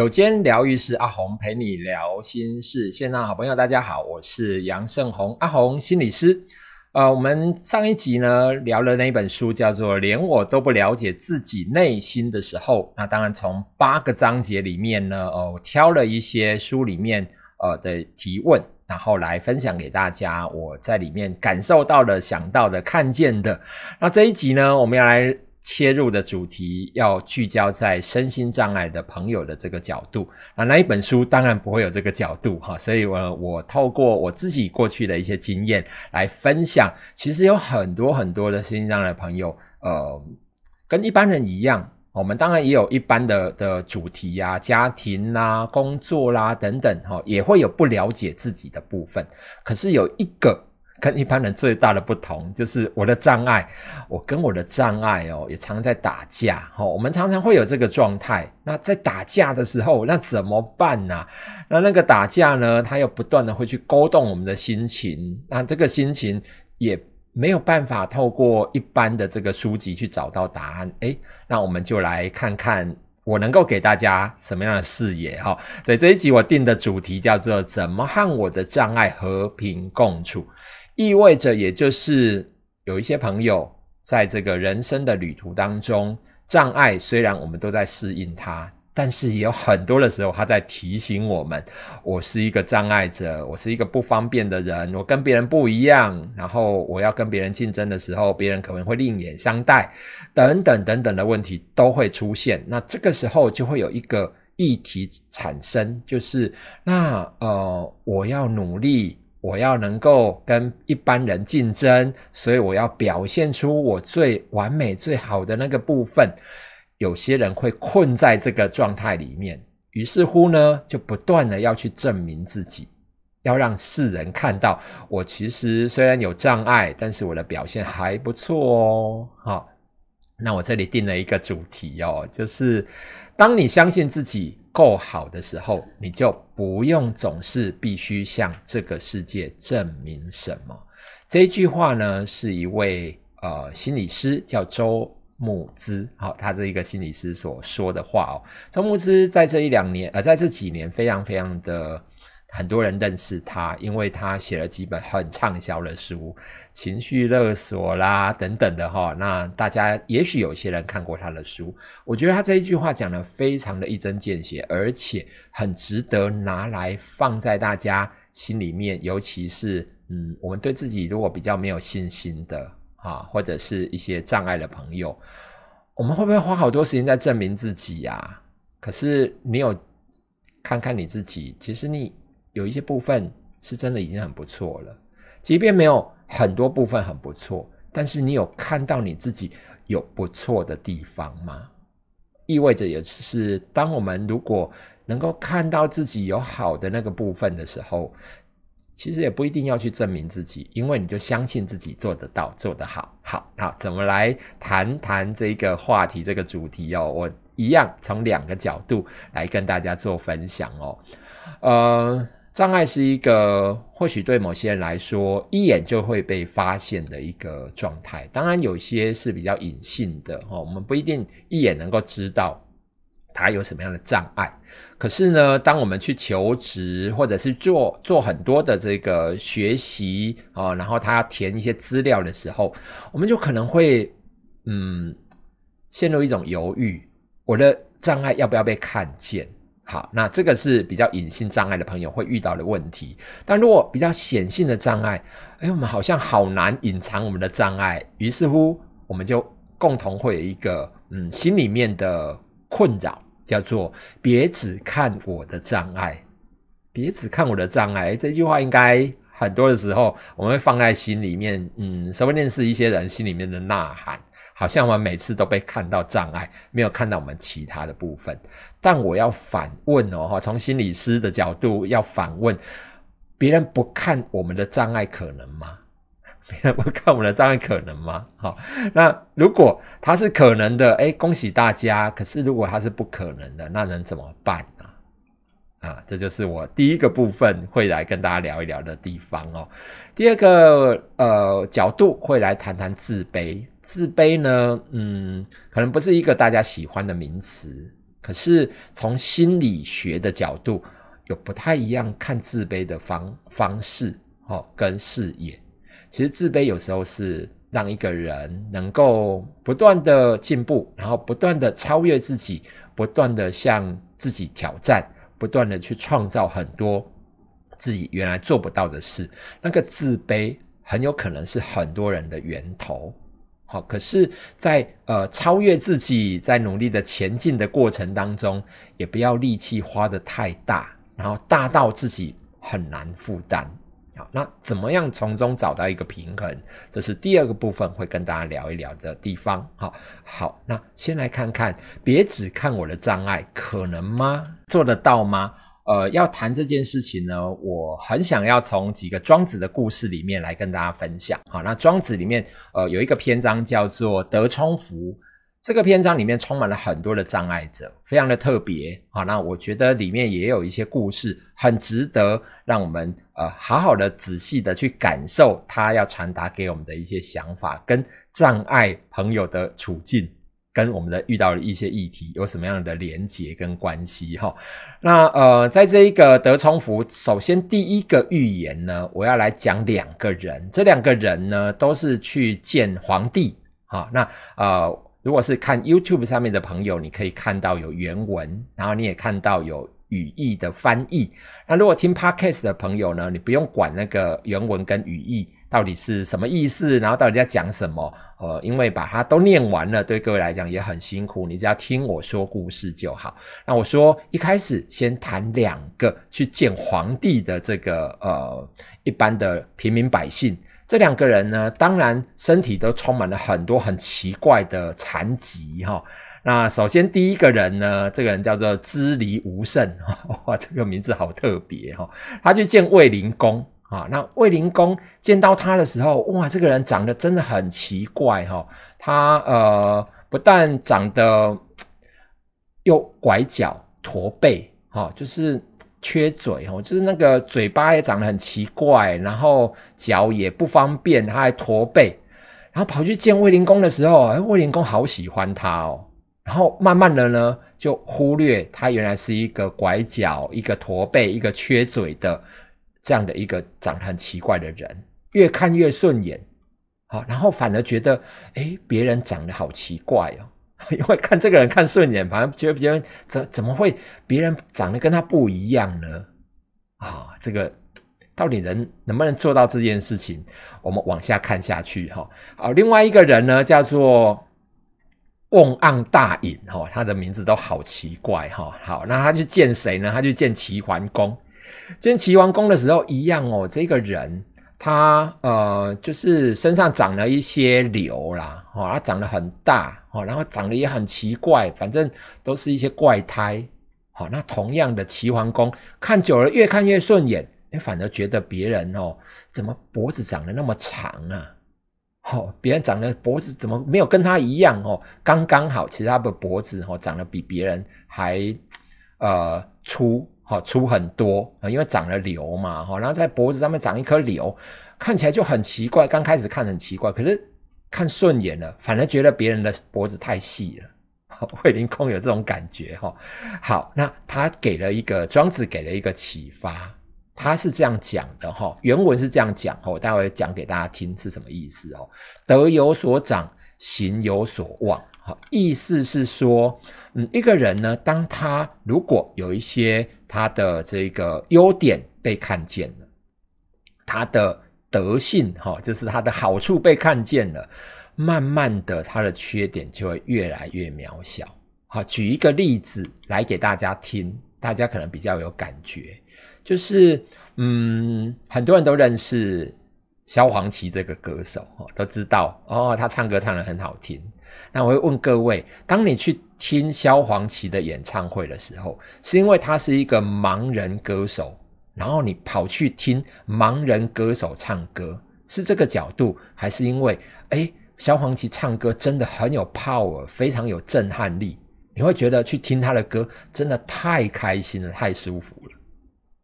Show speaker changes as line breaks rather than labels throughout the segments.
有间疗愈师阿红陪你聊心事，线上好朋友大家好，我是杨胜宏阿红心理师。呃，我们上一集呢聊了那一本书叫做《连我都不了解自己内心的时候》，那当然从八个章节里面呢，哦，挑了一些书里面呃的提问，然后来分享给大家。我在里面感受到的、想到的、看见的。那这一集呢，我们要来。切入的主题要聚焦在身心障碍的朋友的这个角度啊，那一本书当然不会有这个角度哈，所以呃，我透过我自己过去的一些经验来分享，其实有很多很多的身心障碍朋友，呃，跟一般人一样，我们当然也有一般的的主题呀、家庭啦、工作啦等等哈，也会有不了解自己的部分，可是有一个。跟一般人最大的不同就是我的障碍，我跟我的障碍哦，也常常在打架哈。我们常常会有这个状态。那在打架的时候，那怎么办呢？那那个打架呢，它又不断的会去勾动我们的心情。那这个心情也没有办法透过一般的这个书籍去找到答案。诶，那我们就来看看我能够给大家什么样的视野哈。所以这一集我定的主题叫做“怎么和我的障碍和平共处”。意味着，也就是有一些朋友在这个人生的旅途当中，障碍虽然我们都在适应它，但是也有很多的时候，它在提醒我们：我是一个障碍者，我是一个不方便的人，我跟别人不一样。然后我要跟别人竞争的时候，别人可能会另眼相待，等等等等的问题都会出现。那这个时候就会有一个议题产生，就是那呃，我要努力。我要能够跟一般人竞争，所以我要表现出我最完美、最好的那个部分。有些人会困在这个状态里面，于是乎呢，就不断的要去证明自己，要让世人看到我其实虽然有障碍，但是我的表现还不错哦。好，那我这里定了一个主题哦，就是当你相信自己。够好的时候，你就不用总是必须向这个世界证明什么。这句话呢，是一位呃心理师叫周牧之，好，他这一个心理师所说的话哦。周牧之在这一两年，呃，在这几年非常非常的。很多人认识他，因为他写了几本很畅销的书，情绪勒索啦等等的哈。那大家也许有些人看过他的书，我觉得他这一句话讲的非常的一针见血，而且很值得拿来放在大家心里面，尤其是嗯，我们对自己如果比较没有信心的啊，或者是一些障碍的朋友，我们会不会花好多时间在证明自己呀？可是你有看看你自己，其实你。有一些部分是真的已经很不错了，即便没有很多部分很不错，但是你有看到你自己有不错的地方吗？意味着也是，当我们如果能够看到自己有好的那个部分的时候，其实也不一定要去证明自己，因为你就相信自己做得到，做得好好好。怎么来谈谈这个话题，这个主题哦？我一样从两个角度来跟大家做分享哦，呃。障碍是一个或许对某些人来说一眼就会被发现的一个状态，当然有些是比较隐性的哦，我们不一定一眼能够知道他有什么样的障碍。可是呢，当我们去求职或者是做做很多的这个学习啊，然后他填一些资料的时候，我们就可能会嗯陷入一种犹豫：我的障碍要不要被看见？好，那这个是比较隐性障碍的朋友会遇到的问题。但如果比较显性的障碍，哎，我们好像好难隐藏我们的障碍，于是乎我们就共同会有一个嗯心里面的困扰，叫做别只看我的障碍，别只看我的障碍。这句话应该。很多的时候，我们会放在心里面，嗯，说不定是一些人心里面的呐喊，好像我们每次都被看到障碍，没有看到我们其他的部分。但我要反问哦，哈，从心理师的角度要反问，别人不看我们的障碍可能吗？别人不看我们的障碍可能吗？好，那如果他是可能的，哎，恭喜大家。可是如果他是不可能的，那能怎么办？啊，这就是我第一个部分会来跟大家聊一聊的地方哦。第二个呃角度会来谈谈自卑。自卑呢，嗯，可能不是一个大家喜欢的名词，可是从心理学的角度，有不太一样看自卑的方方式哦跟视野。其实自卑有时候是让一个人能够不断的进步，然后不断的超越自己，不断的向自己挑战。不断的去创造很多自己原来做不到的事，那个自卑很有可能是很多人的源头。好，可是，在呃超越自己，在努力的前进的过程当中，也不要力气花的太大，然后大到自己很难负担。那怎么样从中找到一个平衡？这是第二个部分会跟大家聊一聊的地方。好，好，那先来看看，别只看我的障碍，可能吗？做得到吗？呃，要谈这件事情呢，我很想要从几个庄子的故事里面来跟大家分享。好，那庄子里面呃有一个篇章叫做《德充福》，这个篇章里面充满了很多的障碍者，非常的特别啊。那我觉得里面也有一些故事，很值得让我们呃好好的仔细的去感受他要传达给我们的一些想法，跟障碍朋友的处境，跟我们的遇到的一些议题有什么样的连结跟关系哈。那呃，在这一个德充福，首先第一个预言呢，我要来讲两个人，这两个人呢都是去见皇帝啊。那呃。如果是看 YouTube 上面的朋友，你可以看到有原文，然后你也看到有语义的翻译。那如果听 Podcast 的朋友呢，你不用管那个原文跟语义到底是什么意思，然后到底在讲什么。呃，因为把它都念完了，对各位来讲也很辛苦，你只要听我说故事就好。那我说一开始先谈两个去见皇帝的这个呃一般的平民百姓。这两个人呢，当然身体都充满了很多很奇怪的残疾哈。那首先第一个人呢，这个人叫做支离无胜，哇，这个名字好特别哈。他去见卫灵公啊，那卫灵公见到他的时候，哇，这个人长得真的很奇怪哈。他呃，不但长得又拐角驼背，哈，就是。缺嘴哦，就是那个嘴巴也长得很奇怪，然后脚也不方便，他还驼背，然后跑去见卫灵公的时候，卫灵公好喜欢他哦，然后慢慢的呢，就忽略他原来是一个拐角、一个驼背、一个缺嘴的这样的一个长得很奇怪的人，越看越顺眼，好，然后反而觉得，哎，别人长得好奇怪哦。因为看这个人看顺眼，反正觉得别人怎怎么会别人长得跟他不一样呢？啊，这个到底人能不能做到这件事情？我们往下看下去哈。啊，另外一个人呢，叫做瓮盎大隐哈，他的名字都好奇怪哈。好，那他去见谁呢？他去见齐桓公。见齐桓公的时候一样哦，这个人他呃，就是身上长了一些瘤啦，哦，他长得很大。哦，然后长得也很奇怪，反正都是一些怪胎。好，那同样的齐桓公看久了，越看越顺眼，反而觉得别人哦，怎么脖子长得那么长啊？哦，别人长得脖子怎么没有跟他一样哦？刚刚好，其实他的脖子哦长得比别人还呃粗，好粗很多啊，因为长了瘤嘛哈。然后在脖子上面长一颗瘤，看起来就很奇怪。刚开始看很奇怪，可是。看顺眼了，反而觉得别人的脖子太细了。卫 灵公有这种感觉哈。好，那他给了一个庄子给了一个启发，他是这样讲的哈。原文是这样讲哈，我待会讲给大家听是什么意思哦。德有所长，行有所望。意思是说，嗯，一个人呢，当他如果有一些他的这个优点被看见了，他的。德性哈，就是他的好处被看见了，慢慢的，他的缺点就会越来越渺小。好，举一个例子来给大家听，大家可能比较有感觉。就是，嗯，很多人都认识萧煌奇这个歌手，都知道哦，他唱歌唱的很好听。那我会问各位，当你去听萧煌奇的演唱会的时候，是因为他是一个盲人歌手？然后你跑去听盲人歌手唱歌，是这个角度，还是因为哎萧煌奇唱歌真的很有 power，非常有震撼力？你会觉得去听他的歌真的太开心了，太舒服了。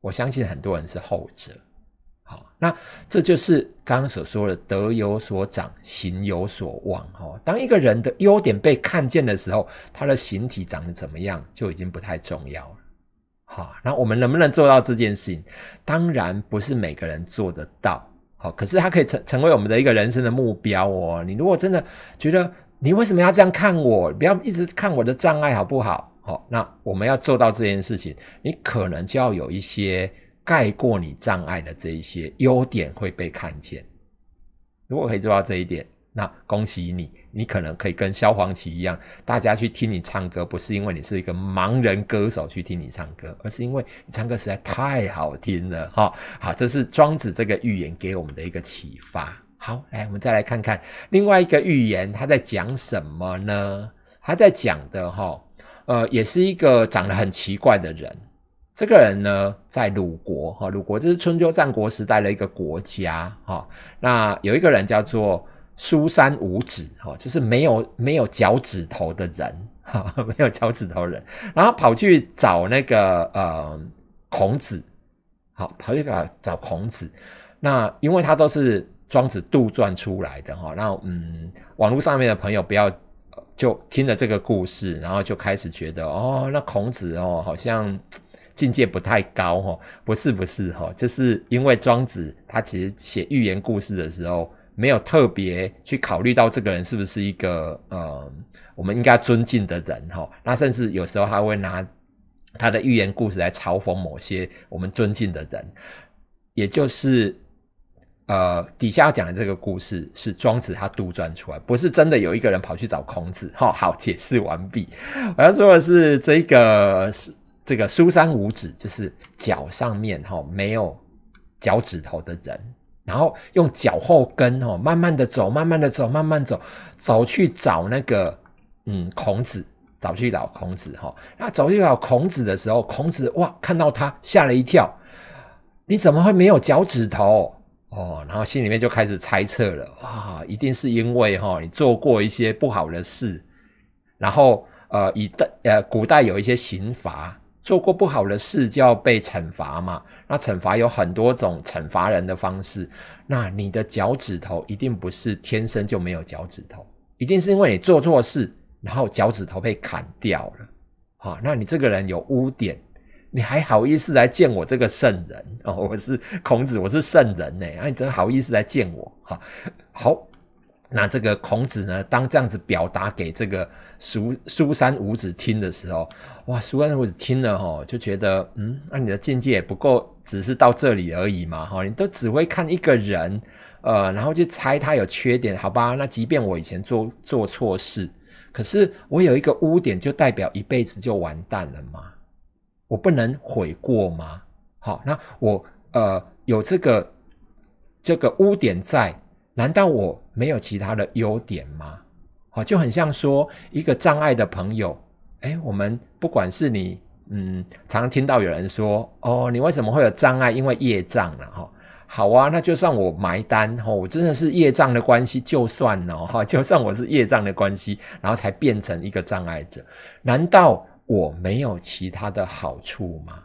我相信很多人是后者。好，那这就是刚刚所说的德有所长，形有所望”哦，当一个人的优点被看见的时候，他的形体长得怎么样就已经不太重要了。好，那我们能不能做到这件事情？当然不是每个人做得到。好，可是它可以成成为我们的一个人生的目标哦。你如果真的觉得，你为什么要这样看我？不要一直看我的障碍，好不好？好，那我们要做到这件事情，你可能就要有一些盖过你障碍的这一些优点会被看见。如果可以做到这一点。那恭喜你，你可能可以跟萧煌奇一样，大家去听你唱歌，不是因为你是一个盲人歌手去听你唱歌，而是因为你唱歌实在太好听了哈。好，这是庄子这个寓言给我们的一个启发。好，来，我们再来看看另外一个寓言，他在讲什么呢？他在讲的哈，呃，也是一个长得很奇怪的人。这个人呢，在鲁国哈，鲁国就是春秋战国时代的一个国家哈。那有一个人叫做。苏三五指，哈，就是没有没有脚趾头的人，哈，没有脚趾头人，然后跑去找那个呃孔子，好跑去找孔子，那因为他都是庄子杜撰出来的，哈，那嗯，网络上面的朋友不要就听了这个故事，然后就开始觉得哦，那孔子哦好像境界不太高，不是不是哈，就是因为庄子他其实写寓言故事的时候。没有特别去考虑到这个人是不是一个呃，我们应该尊敬的人哈。那甚至有时候他会拿他的寓言故事来嘲讽某些我们尊敬的人，也就是呃，底下讲的这个故事是庄子他杜撰出来，不是真的有一个人跑去找孔子哈。好，解释完毕。我要说的是这个是这个苏三五指，就是脚上面哈没有脚趾头的人。然后用脚后跟哦，慢慢的走，慢慢的走，慢慢走，走去找那个嗯，孔子，找去找孔子哈。那走去找孔子的时候，孔子哇，看到他吓了一跳，你怎么会没有脚趾头哦？然后心里面就开始猜测了，哇，一定是因为哈，你做过一些不好的事，然后呃，以的呃，古代有一些刑罚。做过不好的事就要被惩罚嘛？那惩罚有很多种惩罚人的方式。那你的脚趾头一定不是天生就没有脚趾头，一定是因为你做错事，然后脚趾头被砍掉了。好，那你这个人有污点，你还好意思来见我这个圣人？我是孔子，我是圣人呢，你真好意思来见我？好，那这个孔子呢，当这样子表达给这个苏苏三五子听的时候。哇，熟人或者听了吼，就觉得嗯，那你的境界也不够，只是到这里而已嘛，哈，你都只会看一个人，呃，然后就猜他有缺点，好吧？那即便我以前做做错事，可是我有一个污点，就代表一辈子就完蛋了吗？我不能悔过吗？好，那我呃有这个这个污点在，难道我没有其他的优点吗？好，就很像说一个障碍的朋友。哎，我们不管是你，嗯，常听到有人说，哦，你为什么会有障碍？因为业障了，哈。好啊，那就算我埋单，哈，我真的是业障的关系，就算了哈，就算我是业障的关系，然后才变成一个障碍者。难道我没有其他的好处吗？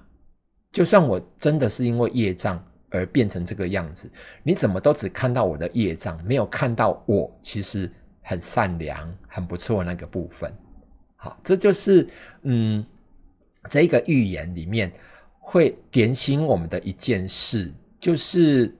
就算我真的是因为业障而变成这个样子，你怎么都只看到我的业障，没有看到我其实很善良、很不错那个部分？好，这就是嗯，这一个预言里面会点醒我们的一件事，就是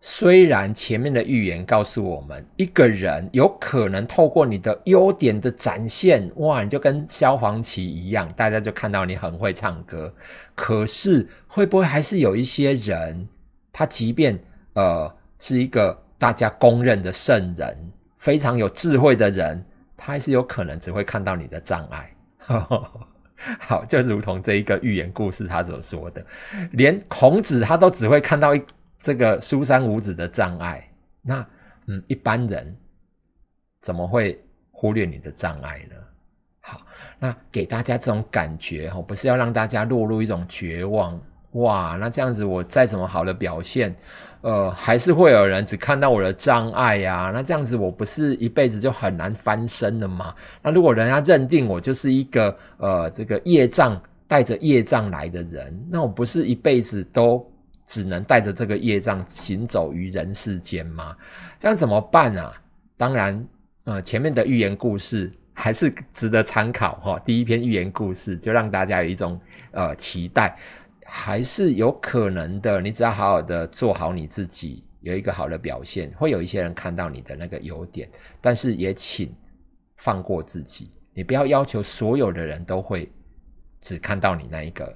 虽然前面的预言告诉我们，一个人有可能透过你的优点的展现，哇，你就跟消防旗一样，大家就看到你很会唱歌，可是会不会还是有一些人，他即便呃是一个大家公认的圣人，非常有智慧的人？他还是有可能只会看到你的障碍，好，就如同这一个寓言故事他所说的，连孔子他都只会看到一这个苏三五子的障碍，那嗯，一般人怎么会忽略你的障碍呢？好，那给大家这种感觉哈，不是要让大家落入一种绝望，哇，那这样子我再怎么好的表现。呃，还是会有人只看到我的障碍呀？那这样子，我不是一辈子就很难翻身了吗？那如果人家认定我就是一个呃，这个业障带着业障来的人，那我不是一辈子都只能带着这个业障行走于人世间吗？这样怎么办呢？当然，呃，前面的寓言故事还是值得参考哈。第一篇寓言故事就让大家有一种呃期待。还是有可能的，你只要好好的做好你自己，有一个好的表现，会有一些人看到你的那个优点。但是也请放过自己，你不要要求所有的人都会只看到你那一个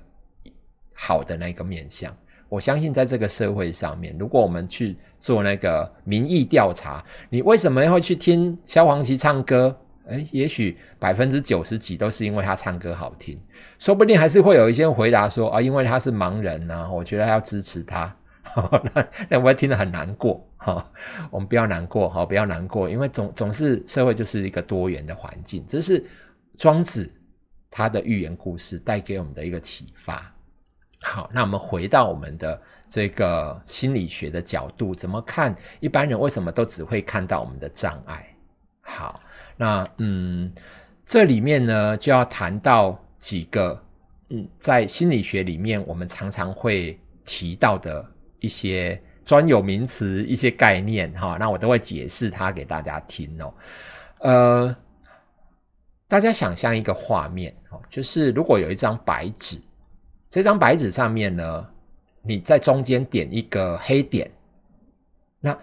好的那个面相。我相信在这个社会上面，如果我们去做那个民意调查，你为什么会去听萧煌奇唱歌？哎，也许百分之九十几都是因为他唱歌好听，说不定还是会有一些人回答说啊，因为他是盲人呢。我觉得要支持他，那我也听得很难过哈。我们不要难过哈，不要难过，因为总总是社会就是一个多元的环境，这是庄子他的寓言故事带给我们的一个启发。好，那我们回到我们的这个心理学的角度，怎么看一般人为什么都只会看到我们的障碍？好。那嗯，这里面呢就要谈到几个嗯，在心理学里面我们常常会提到的一些专有名词、一些概念哈。那我都会解释它给大家听哦。呃，大家想象一个画面哦，就是如果有一张白纸，这张白纸上面呢，你在中间点一个黑点，那。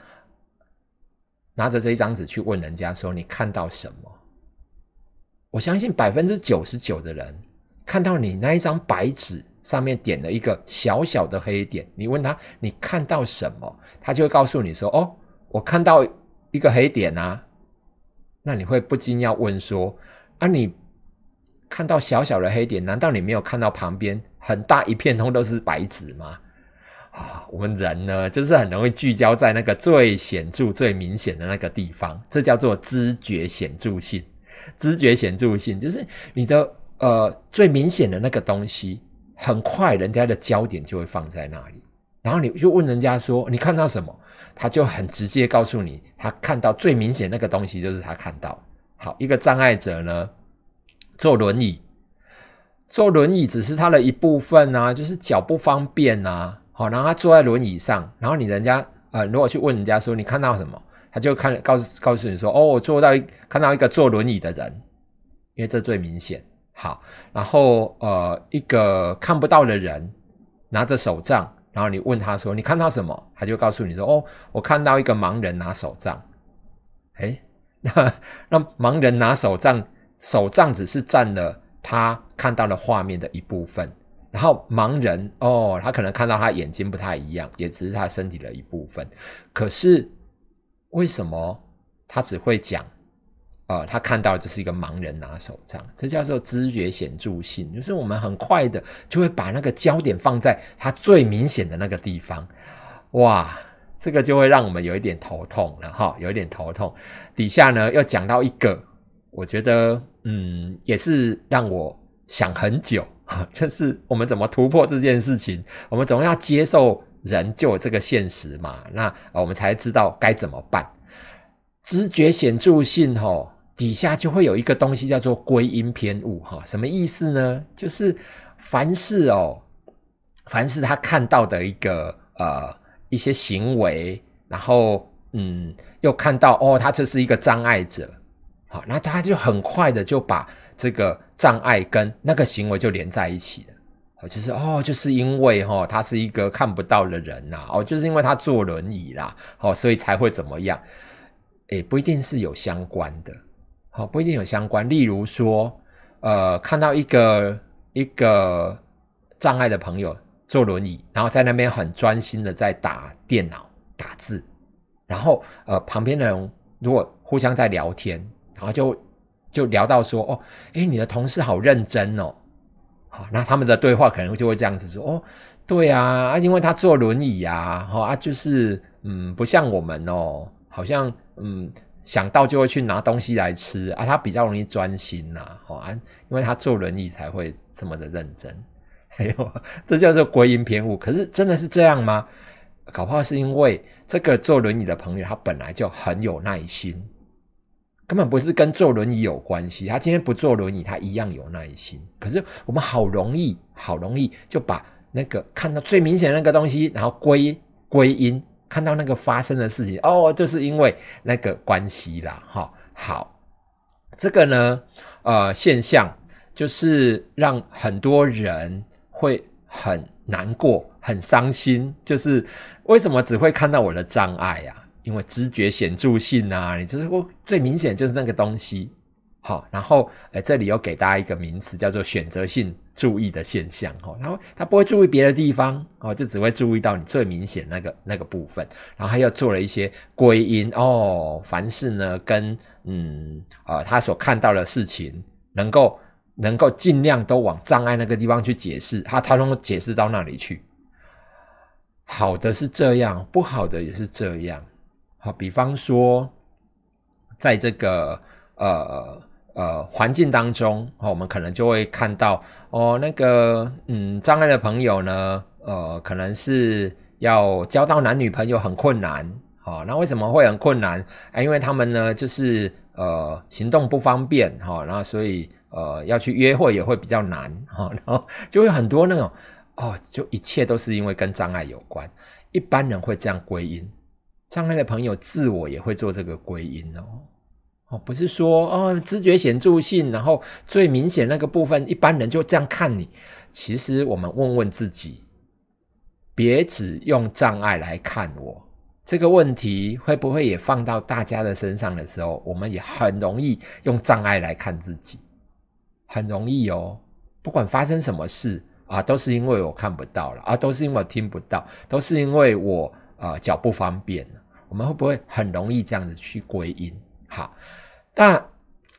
拿着这一张纸去问人家说：“你看到什么？”我相信百分之九十九的人看到你那一张白纸上面点了一个小小的黑点，你问他你看到什么，他就会告诉你说：“哦，我看到一个黑点啊。”那你会不禁要问说：“啊，你看到小小的黑点，难道你没有看到旁边很大一片通都是白纸吗？”啊，我们人呢，就是很容易聚焦在那个最显著、最明显的那个地方，这叫做知觉显著性。知觉显著性就是你的呃最明显的那个东西，很快人家的焦点就会放在那里。然后你就问人家说：“你看到什么？”他就很直接告诉你，他看到最明显那个东西就是他看到。好，一个障碍者呢，坐轮椅，坐轮椅只是他的一部分啊，就是脚不方便啊。然后他坐在轮椅上，然后你人家呃，如果去问人家说你看到什么，他就看告告诉你说哦，我坐一看到一个坐轮椅的人，因为这最明显。好，然后呃，一个看不到的人拿着手杖，然后你问他说你看到什么，他就告诉你说哦，我看到一个盲人拿手杖。哎，那那盲人拿手杖，手杖只是占了他看到了画面的一部分。然后盲人哦，他可能看到他眼睛不太一样，也只是他身体的一部分。可是为什么他只会讲？呃，他看到的就是一个盲人拿手杖，这叫做知觉显著性，就是我们很快的就会把那个焦点放在他最明显的那个地方。哇，这个就会让我们有一点头痛了哈，有一点头痛。底下呢，又讲到一个，我觉得嗯，也是让我想很久。就是我们怎么突破这件事情？我们总要接受人就有这个现实嘛，那我们才知道该怎么办。知觉显著性哈，底下就会有一个东西叫做归因偏误哈，什么意思呢？就是凡事哦，凡是他看到的一个呃一些行为，然后嗯，又看到哦，他就是一个障碍者，好，那他就很快的就把。这个障碍跟那个行为就连在一起了，就是哦，就是因为哈，他是一个看不到的人呐，哦，就是因为他坐轮椅啦，哦，所以才会怎么样？也不一定是有相关的，好，不一定有相关。例如说，呃，看到一个一个障碍的朋友坐轮椅，然后在那边很专心的在打电脑打字，然后呃，旁边的人如果互相在聊天，然后就。就聊到说哦，哎，你的同事好认真哦，好，那他们的对话可能就会这样子说哦，对啊，啊，因为他坐轮椅啊，哈啊，就是嗯，不像我们哦，好像嗯，想到就会去拿东西来吃啊，他比较容易专心呐，哦，啊，因为他坐轮椅才会这么的认真，哎呦，这叫做归因偏误。可是真的是这样吗？搞不好是因为这个坐轮椅的朋友他本来就很有耐心。根本不是跟坐轮椅有关系，他今天不坐轮椅，他一样有耐心。可是我们好容易，好容易就把那个看到最明显那个东西，然后归归因，看到那个发生的事情，哦，就是因为那个关系啦，哈。好，这个呢，呃，现象就是让很多人会很难过、很伤心，就是为什么只会看到我的障碍呀？因为知觉显著性啊，你就是最明显就是那个东西，好，然后呃这里又给大家一个名词叫做选择性注意的现象，哈，然后他不会注意别的地方哦，就只会注意到你最明显那个那个部分，然后他又做了一些归因哦，凡是呢跟嗯啊他所看到的事情，能够能够尽量都往障碍那个地方去解释，他他能解释到那里去，好的是这样，不好的也是这样。好，比方说，在这个呃呃环境当中，哦，我们可能就会看到哦，那个嗯，障碍的朋友呢，呃，可能是要交到男女朋友很困难，哦，那为什么会很困难？哎，因为他们呢，就是呃，行动不方便，哈，那所以呃，要去约会也会比较难，哈，然后就会很多那种哦，就一切都是因为跟障碍有关，一般人会这样归因。障碍的朋友自我也会做这个归因哦，哦，不是说哦知觉显著性，然后最明显那个部分，一般人就这样看你。其实我们问问自己，别只用障碍来看我这个问题，会不会也放到大家的身上的时候，我们也很容易用障碍来看自己，很容易哦。不管发生什么事啊，都是因为我看不到了啊，都是因为我听不到，都是因为我啊脚不方便了。我们会不会很容易这样子去归因？好，那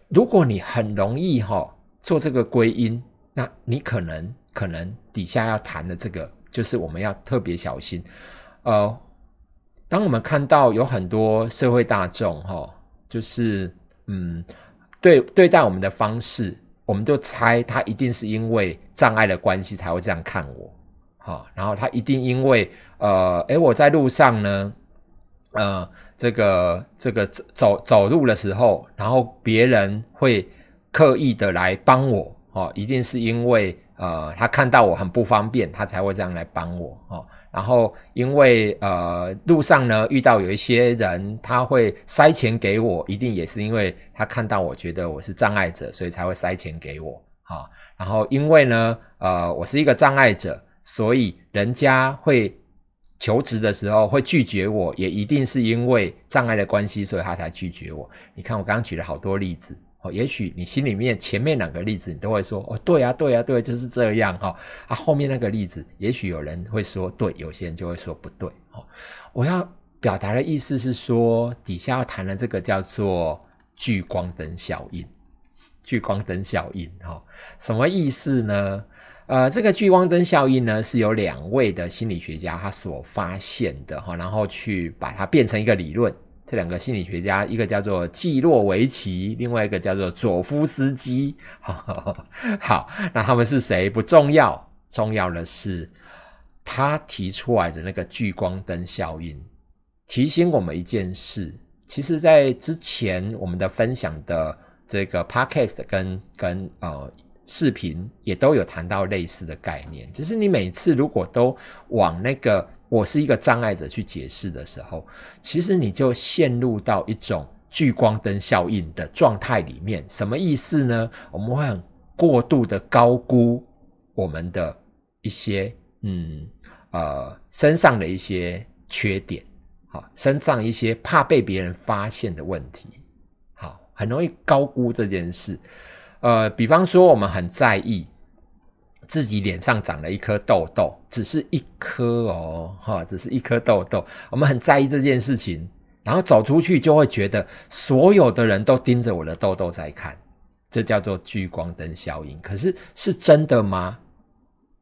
如果你很容易哈做这个归因，那你可能可能底下要谈的这个，就是我们要特别小心。呃，当我们看到有很多社会大众哈，就是嗯，对对待我们的方式，我们就猜他一定是因为障碍的关系才会这样看我，好，然后他一定因为呃，诶，我在路上呢。呃，这个这个走走走路的时候，然后别人会刻意的来帮我哦，一定是因为呃他看到我很不方便，他才会这样来帮我哦。然后因为呃路上呢遇到有一些人，他会塞钱给我，一定也是因为他看到我觉得我是障碍者，所以才会塞钱给我啊。然后因为呢呃我是一个障碍者，所以人家会。求职的时候会拒绝我，也一定是因为障碍的关系，所以他才拒绝我。你看，我刚刚举了好多例子哦。也许你心里面前面两个例子，你都会说哦，对啊，对啊，对，就是这样哈。啊，后面那个例子，也许有人会说对，有些人就会说不对哦。我要表达的意思是说，底下要谈的这个叫做聚光灯效应。聚光灯效应，哈，什么意思呢？呃，这个聚光灯效应呢，是由两位的心理学家他所发现的哈，然后去把它变成一个理论。这两个心理学家，一个叫做季洛维奇，另外一个叫做佐夫斯基。好，那他们是谁不重要，重要的是他提出来的那个聚光灯效应，提醒我们一件事。其实，在之前我们的分享的这个 podcast 跟跟呃。视频也都有谈到类似的概念，就是你每次如果都往那个我是一个障碍者去解释的时候，其实你就陷入到一种聚光灯效应的状态里面。什么意思呢？我们会过度的高估我们的一些嗯呃身上的一些缺点，好身上一些怕被别人发现的问题，好很容易高估这件事。呃，比方说，我们很在意自己脸上长了一颗痘痘，只是一颗哦，哈，只是一颗痘痘，我们很在意这件事情，然后走出去就会觉得所有的人都盯着我的痘痘在看，这叫做聚光灯效应。可是是真的吗？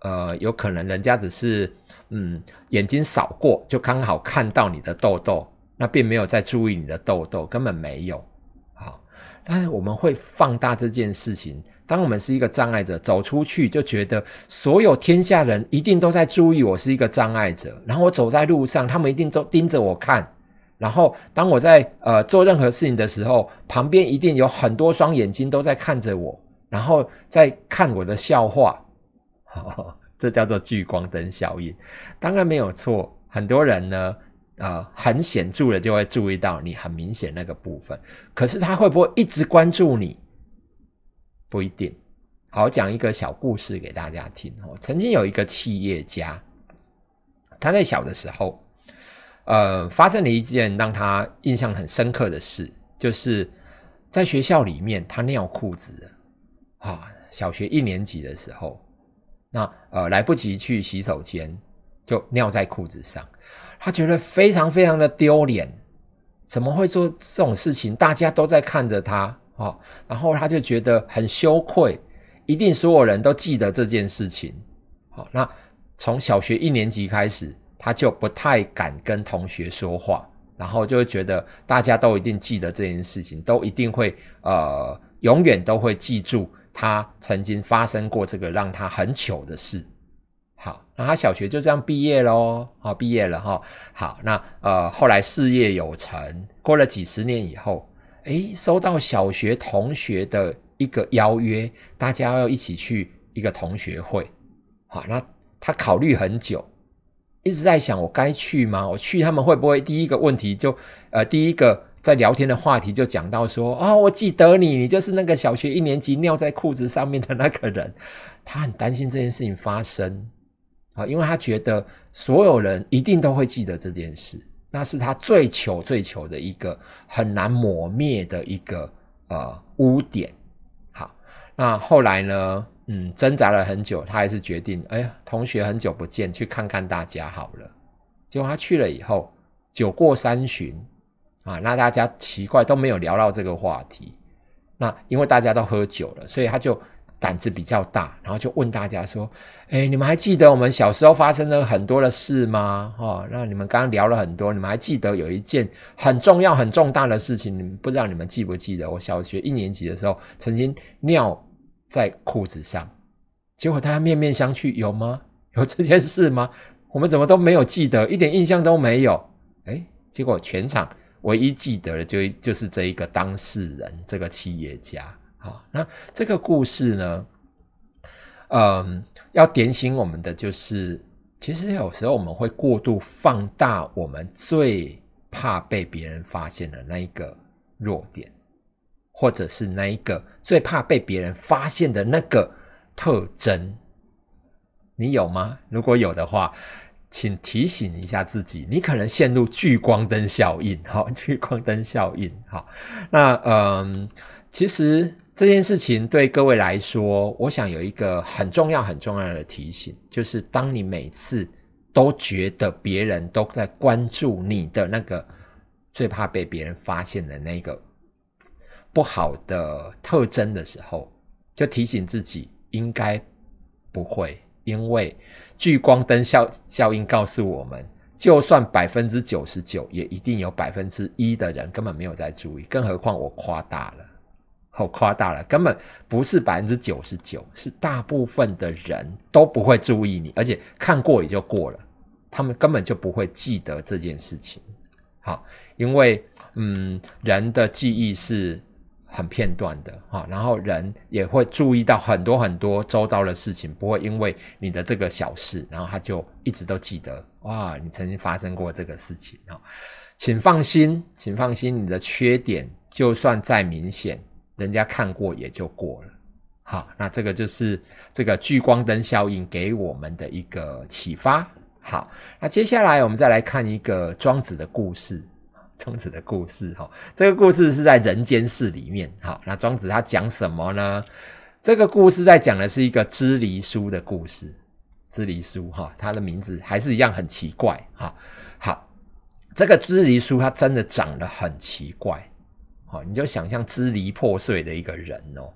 呃，有可能人家只是嗯，眼睛扫过就刚好看到你的痘痘，那并没有在注意你的痘痘，根本没有。但是我们会放大这件事情。当我们是一个障碍者，走出去就觉得所有天下人一定都在注意我是一个障碍者。然后我走在路上，他们一定都盯着我看。然后当我在呃做任何事情的时候，旁边一定有很多双眼睛都在看着我，然后在看我的笑话。这叫做聚光灯效应。当然没有错，很多人呢。啊，很显著的就会注意到你很明显那个部分，可是他会不会一直关注你？不一定。好，讲一个小故事给大家听哦。曾经有一个企业家，他在小的时候，呃，发生了一件让他印象很深刻的事，就是在学校里面他尿裤子啊，小学一年级的时候，那呃来不及去洗手间，就尿在裤子上。他觉得非常非常的丢脸，怎么会做这种事情？大家都在看着他哦，然后他就觉得很羞愧，一定所有人都记得这件事情。好，那从小学一年级开始，他就不太敢跟同学说话，然后就会觉得大家都一定记得这件事情，都一定会呃，永远都会记住他曾经发生过这个让他很糗的事。他小学就这样毕业喽，啊，毕业了哈。好，那呃，后来事业有成，过了几十年以后，诶，收到小学同学的一个邀约，大家要一起去一个同学会，好，那他考虑很久，一直在想，我该去吗？我去，他们会不会第一个问题就，呃，第一个在聊天的话题就讲到说，啊，我记得你，你就是那个小学一年级尿在裤子上面的那个人，他很担心这件事情发生。啊，因为他觉得所有人一定都会记得这件事，那是他最求、最求的一个很难抹灭的一个呃污点。好，那后来呢？嗯，挣扎了很久，他还是决定，哎呀，同学很久不见，去看看大家好了。结果他去了以后，酒过三巡啊，那大家奇怪都没有聊到这个话题。那因为大家都喝酒了，所以他就。胆子比较大，然后就问大家说：“哎，你们还记得我们小时候发生了很多的事吗？哈，那你们刚刚聊了很多，你们还记得有一件很重要、很重大的事情？你们不知道你们记不记得？我小学一年级的时候，曾经尿在裤子上，结果大家面面相觑，有吗？有这件事吗？我们怎么都没有记得，一点印象都没有？哎，结果全场唯一记得的，就就是这一个当事人，这个企业家。”好，那这个故事呢？嗯，要点醒我们的就是，其实有时候我们会过度放大我们最怕被别人发现的那一个弱点，或者是那一个最怕被别人发现的那个特征。你有吗？如果有的话，请提醒一下自己，你可能陷入聚光灯效应。哈，聚光灯效应。哈，那嗯，其实。这件事情对各位来说，我想有一个很重要、很重要的提醒，就是当你每次都觉得别人都在关注你的那个最怕被别人发现的那个不好的特征的时候，就提醒自己，应该不会，因为聚光灯效效应告诉我们，就算百分之九十九，也一定有百分之一的人根本没有在注意，更何况我夸大了。好夸大了，根本不是百分之九十九，是大部分的人都不会注意你，而且看过也就过了，他们根本就不会记得这件事情。好，因为嗯，人的记忆是很片段的哈，然后人也会注意到很多很多周遭的事情，不会因为你的这个小事，然后他就一直都记得哇，你曾经发生过这个事情啊，请放心，请放心，你的缺点就算再明显。人家看过也就过了，好，那这个就是这个聚光灯效应给我们的一个启发。好，那接下来我们再来看一个庄子的故事，庄子的故事哈，这个故事是在《人间世》里面。好，那庄子他讲什么呢？这个故事在讲的是一个支离书的故事，支离书，哈，他的名字还是一样很奇怪。哈。好，这个支离书他真的长得很奇怪。你就想象支离破碎的一个人哦。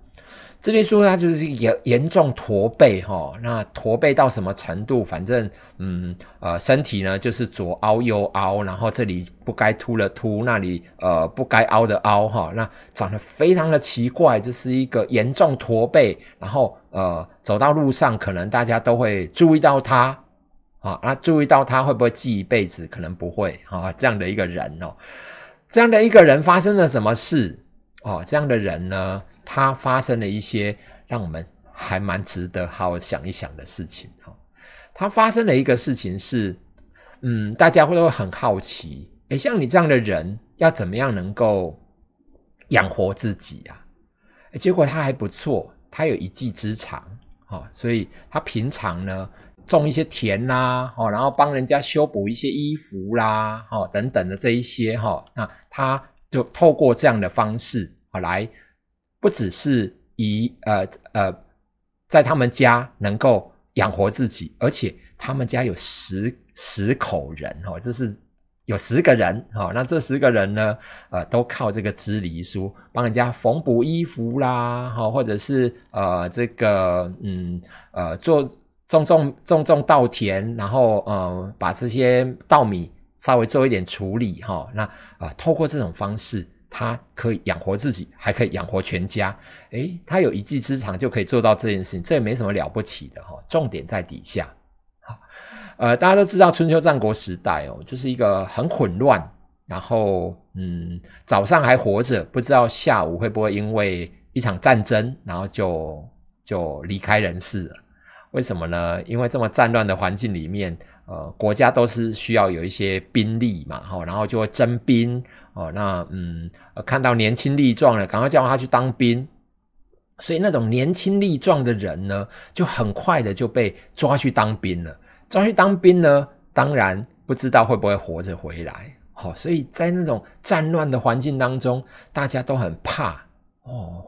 这里说他就是严严重驼背哈，那驼背到什么程度？反正嗯呃，身体呢就是左凹右凹，然后这里不该凸的凸，那里呃不该凹的凹哈，那长得非常的奇怪，这是一个严重驼背，然后呃走到路上可能大家都会注意到他啊，那注意到他会不会记一辈子？可能不会啊，这样的一个人哦。这样的一个人发生了什么事？哦，这样的人呢，他发生了一些让我们还蛮值得好想一想的事情。哦，他发生了一个事情是，嗯，大家会不会很好奇？诶，像你这样的人要怎么样能够养活自己啊？结果他还不错，他有一技之长，哦，所以他平常呢。种一些田啦，哦，然后帮人家修补一些衣服啦，哦，等等的这一些哈，那他就透过这样的方式啊来，不只是以呃呃，在他们家能够养活自己，而且他们家有十十口人哈，这是有十个人哈，那这十个人呢，呃，都靠这个织黎书帮人家缝补衣服啦，哈，或者是呃这个嗯呃做。种种种种稻田，然后呃，把这些稻米稍微做一点处理哈，那啊，透过这种方式，他可以养活自己，还可以养活全家。诶，他有一技之长就可以做到这件事情，这也没什么了不起的哈。重点在底下，呃，大家都知道春秋战国时代哦，就是一个很混乱，然后嗯，早上还活着，不知道下午会不会因为一场战争，然后就就离开人世了。为什么呢？因为这么战乱的环境里面，呃，国家都是需要有一些兵力嘛，哈，然后就会征兵，哦，那嗯，看到年轻力壮的，赶快叫他去当兵。所以那种年轻力壮的人呢，就很快的就被抓去当兵了。抓去当兵呢，当然不知道会不会活着回来，哦，所以在那种战乱的环境当中，大家都很怕，哦。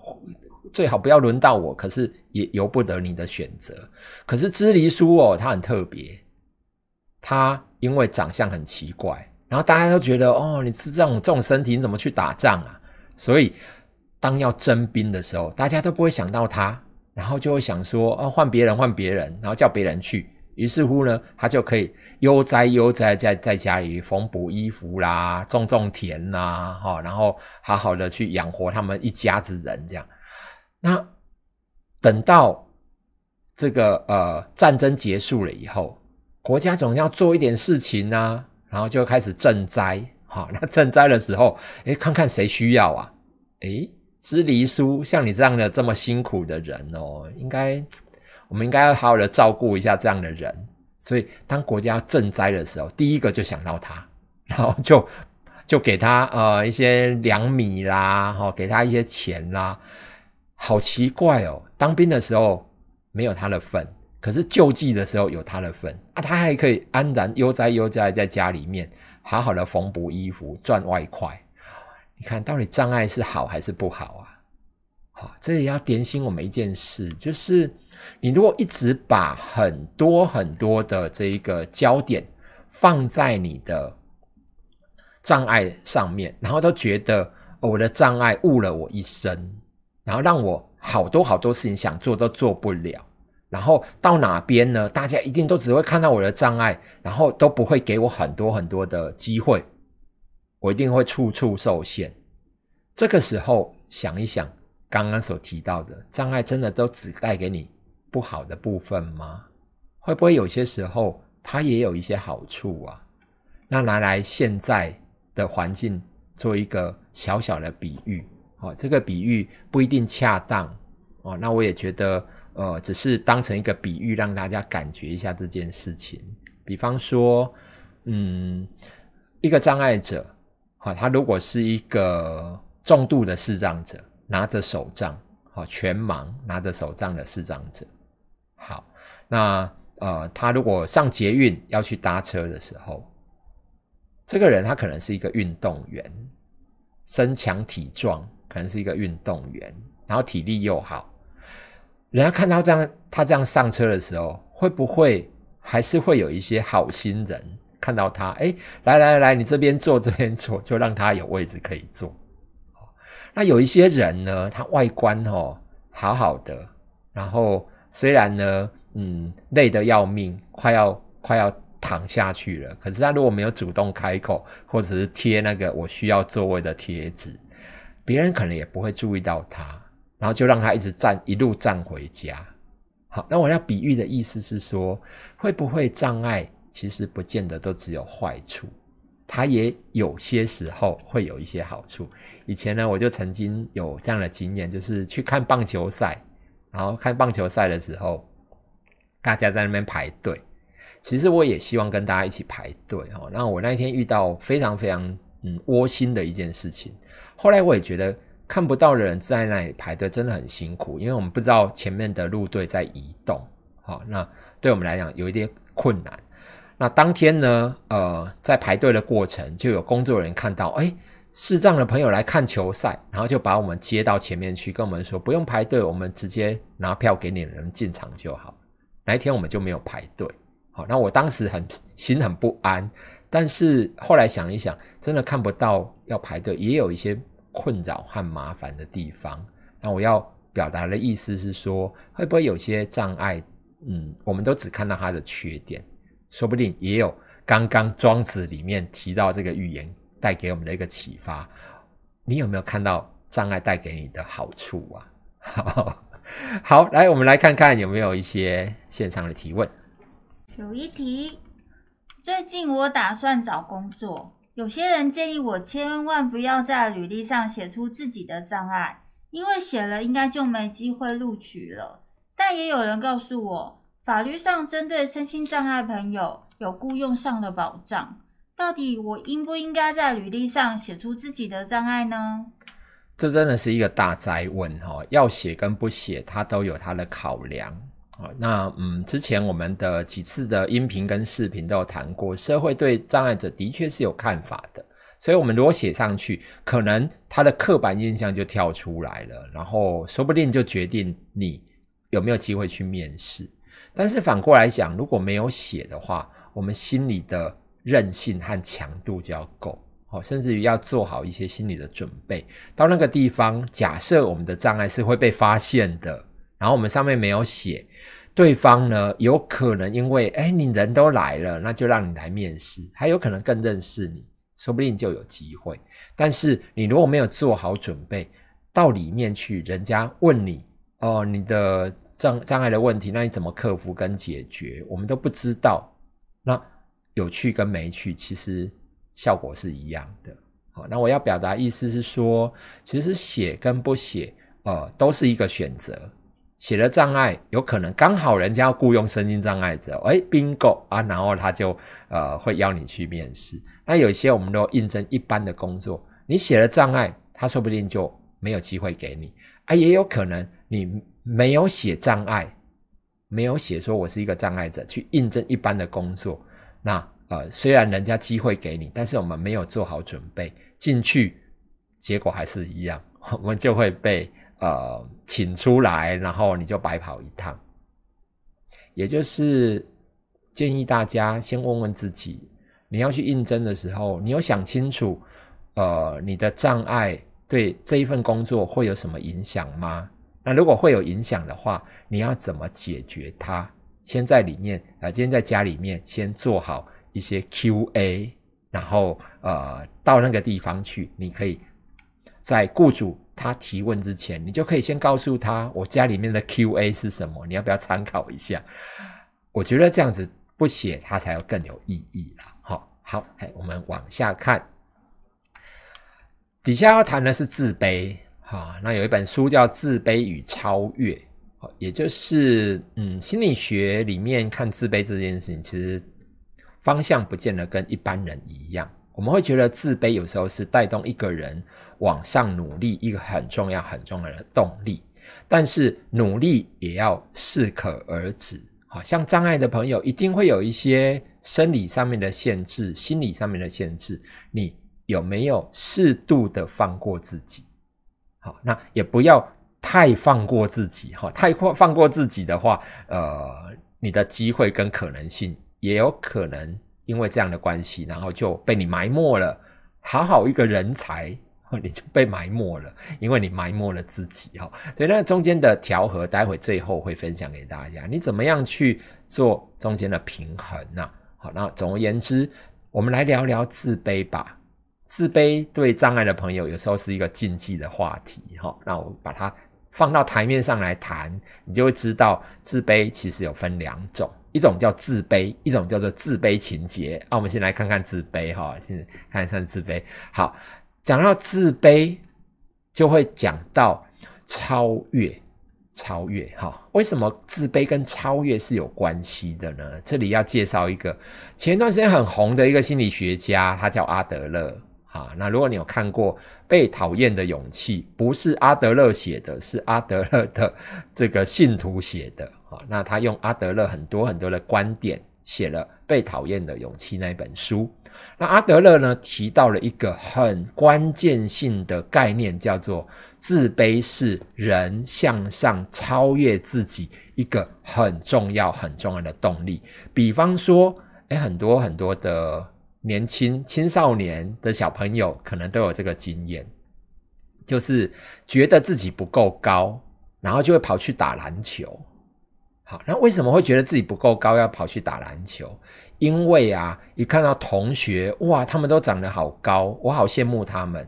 最好不要轮到我，可是也由不得你的选择。可是支离书哦，他很特别，他因为长相很奇怪，然后大家都觉得哦，你吃这种这种身体，你怎么去打仗啊？所以当要征兵的时候，大家都不会想到他，然后就会想说哦，换别人，换别人，然后叫别人去。于是乎呢，他就可以悠哉悠哉在在家里缝补衣服啦，种种田啦，哈，然后好好的去养活他们一家子人这样。那等到这个呃战争结束了以后，国家总要做一点事情呐，然后就开始赈灾哈。那赈灾的时候，哎，看看谁需要啊？哎，支离书像你这样的这么辛苦的人哦，应该我们应该要好好的照顾一下这样的人。所以，当国家赈灾的时候，第一个就想到他，然后就就给他呃一些粮米啦，哈，给他一些钱啦。好奇怪哦！当兵的时候没有他的份，可是救济的时候有他的份啊！他还可以安然悠哉悠哉在家里面，好好的缝补衣服赚外快。你看到底障碍是好还是不好啊？好，这也要点醒我们一件事，就是你如果一直把很多很多的这一个焦点放在你的障碍上面，然后都觉得我的障碍误了我一生。然后让我好多好多事情想做都做不了，然后到哪边呢？大家一定都只会看到我的障碍，然后都不会给我很多很多的机会，我一定会处处受限。这个时候想一想，刚刚所提到的障碍，真的都只带给你不好的部分吗？会不会有些时候它也有一些好处啊？那拿来现在的环境做一个小小的比喻。好，这个比喻不一定恰当哦。那我也觉得，呃，只是当成一个比喻，让大家感觉一下这件事情。比方说，嗯，一个障碍者，好，他如果是一个重度的视障者，拿着手杖，好，全盲拿着手杖的视障者，好，那呃，他如果上捷运要去搭车的时候，这个人他可能是一个运动员，身强体壮。可能是一个运动员，然后体力又好。人家看到这样，他这样上车的时候，会不会还是会有一些好心人看到他？哎，来来来，你这边坐，这边坐，就让他有位置可以坐。那有一些人呢，他外观哦好好的，然后虽然呢，嗯，累得要命，快要快要躺下去了，可是他如果没有主动开口，或者是贴那个我需要座位的贴纸。别人可能也不会注意到他，然后就让他一直站，一路站回家。好，那我要比喻的意思是说，会不会障碍其实不见得都只有坏处，它也有些时候会有一些好处。以前呢，我就曾经有这样的经验，就是去看棒球赛，然后看棒球赛的时候，大家在那边排队，其实我也希望跟大家一起排队哈。那我那一天遇到非常非常。窝心的一件事情。后来我也觉得看不到的人在那里排队真的很辛苦，因为我们不知道前面的路队在移动。好，那对我们来讲有一点困难。那当天呢？呃，在排队的过程就有工作人员看到，哎，视障的朋友来看球赛，然后就把我们接到前面去，跟我们说不用排队，我们直接拿票给你人进场就好。那一天我们就没有排队。好，那我当时很心很不安。但是后来想一想，真的看不到要排队，也有一些困扰和麻烦的地方。那我要表达的意思是说，会不会有些障碍？嗯，我们都只看到它的缺点，说不定也有刚刚庄子里面提到这个预言带给我们的一个启发。你有没有看到障碍带给你的好处啊？好 好，来，我们来看看有没有一些现场的提问。
有一题。最近我打算找工作，有些人建议我千万不要在履历上写出自己的障碍，因为写了应该就没机会录取了。但也有人告诉我，法律上针对身心障碍朋友有雇佣上的保障。到底我应不应该在履历上写出自己的障碍呢？
这真的是一个大灾问哈！要写跟不写，它都有它的考量。好，那嗯，之前我们的几次的音频跟视频都有谈过，社会对障碍者的确是有看法的，所以我们如果写上去，可能他的刻板印象就跳出来了，然后说不定就决定你有没有机会去面试。但是反过来讲，如果没有写的话，我们心里的韧性和强度就要够，哦，甚至于要做好一些心理的准备。到那个地方，假设我们的障碍是会被发现的。然后我们上面没有写，对方呢有可能因为哎你人都来了，那就让你来面试，他有可能更认识你，说不定就有机会。但是你如果没有做好准备，到里面去，人家问你哦你的障障碍的问题，那你怎么克服跟解决，我们都不知道。那有去跟没去，其实效果是一样的。好，那我要表达意思是说，其实写跟不写，呃，都是一个选择。写了障碍，有可能刚好人家要雇佣神经障碍者，哎，bingo 啊，然后他就呃会邀你去面试。那有一些我们都应征一般的工作，你写了障碍，他说不定就没有机会给你啊。也有可能你没有写障碍，没有写说我是一个障碍者去应征一般的工作，那呃虽然人家机会给你，但是我们没有做好准备进去，结果还是一样，我们就会被。呃，请出来，然后你就白跑一趟。也就是建议大家先问问自己：，你要去应征的时候，你有想清楚，呃，你的障碍对这一份工作会有什么影响吗？那如果会有影响的话，你要怎么解决它？先在里面，啊，天在家里面先做好一些 QA，然后呃，到那个地方去，你可以在雇主。他提问之前，你就可以先告诉他，我家里面的 Q&A 是什么，你要不要参考一下？我觉得这样子不写，他才更有意义了。好，好，哎，我们往下看，底下要谈的是自卑。好，那有一本书叫《自卑与超越》，也就是嗯，心理学里面看自卑这件事情，其实方向不见得跟一般人一样。我们会觉得自卑，有时候是带动一个人往上努力一个很重要、很重要的动力。但是努力也要适可而止。好，像障碍的朋友，一定会有一些生理上面的限制、心理上面的限制。你有没有适度的放过自己？好，那也不要太放过自己。哈，太过放过自己的话，呃，你的机会跟可能性也有可能。因为这样的关系，然后就被你埋没了，好好一个人才，你就被埋没了，因为你埋没了自己哈。所以那中间的调和，待会最后会分享给大家，你怎么样去做中间的平衡呢？好，那总而言之，我们来聊聊自卑吧。自卑对障碍的朋友，有时候是一个禁忌的话题哈。那我把它放到台面上来谈，你就会知道，自卑其实有分两种。一种叫自卑，一种叫做自卑情结。那我们先来看看自卑哈，先看一下自卑。好，讲到自卑，就会讲到超越，超越哈。为什么自卑跟超越是有关系的呢？这里要介绍一个前段时间很红的一个心理学家，他叫阿德勒啊。那如果你有看过《被讨厌的勇气》，不是阿德勒写的，是阿德勒的这个信徒写的。啊，那他用阿德勒很多很多的观点写了《被讨厌的勇气》那一本书。那阿德勒呢，提到了一个很关键性的概念，叫做自卑是人向上超越自己一个很重要很重要的动力。比方说，诶很多很多的年轻青少年的小朋友可能都有这个经验，就是觉得自己不够高，然后就会跑去打篮球。好，那为什么会觉得自己不够高，要跑去打篮球？因为啊，一看到同学哇，他们都长得好高，我好羡慕他们，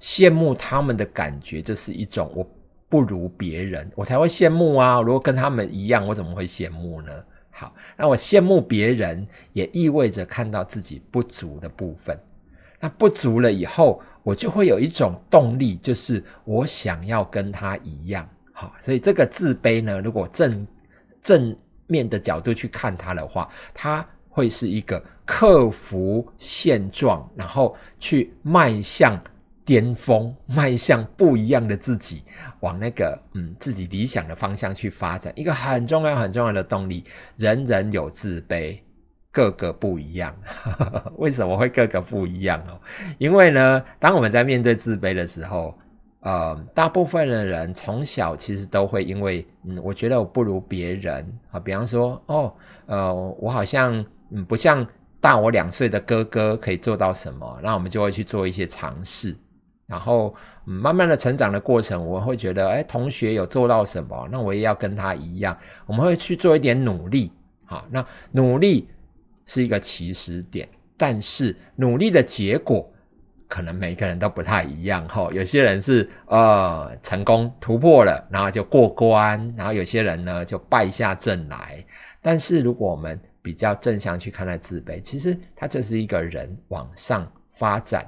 羡慕他们的感觉就是一种我不如别人，我才会羡慕啊。如果跟他们一样，我怎么会羡慕呢？好，那我羡慕别人，也意味着看到自己不足的部分。那不足了以后，我就会有一种动力，就是我想要跟他一样。好，所以这个自卑呢，如果正正面的角度去看它的话，它会是一个克服现状，然后去迈向巅峰，迈向不一样的自己，往那个嗯自己理想的方向去发展。一个很重要、很重要的动力。人人有自卑，各个不一样。为什么会各个不一样哦？因为呢，当我们在面对自卑的时候，呃，大部分的人从小其实都会因为，嗯，我觉得我不如别人啊。比方说，哦，呃，我好像，嗯，不像大我两岁的哥哥可以做到什么，那我们就会去做一些尝试。然后，慢慢的成长的过程，我会觉得，哎，同学有做到什么，那我也要跟他一样，我们会去做一点努力，好，那努力是一个起始点，但是努力的结果。可能每个人都不太一样，哦。有些人是呃成功突破了，然后就过关，然后有些人呢就败下阵来。但是如果我们比较正向去看待自卑，其实它这是一个人往上发展、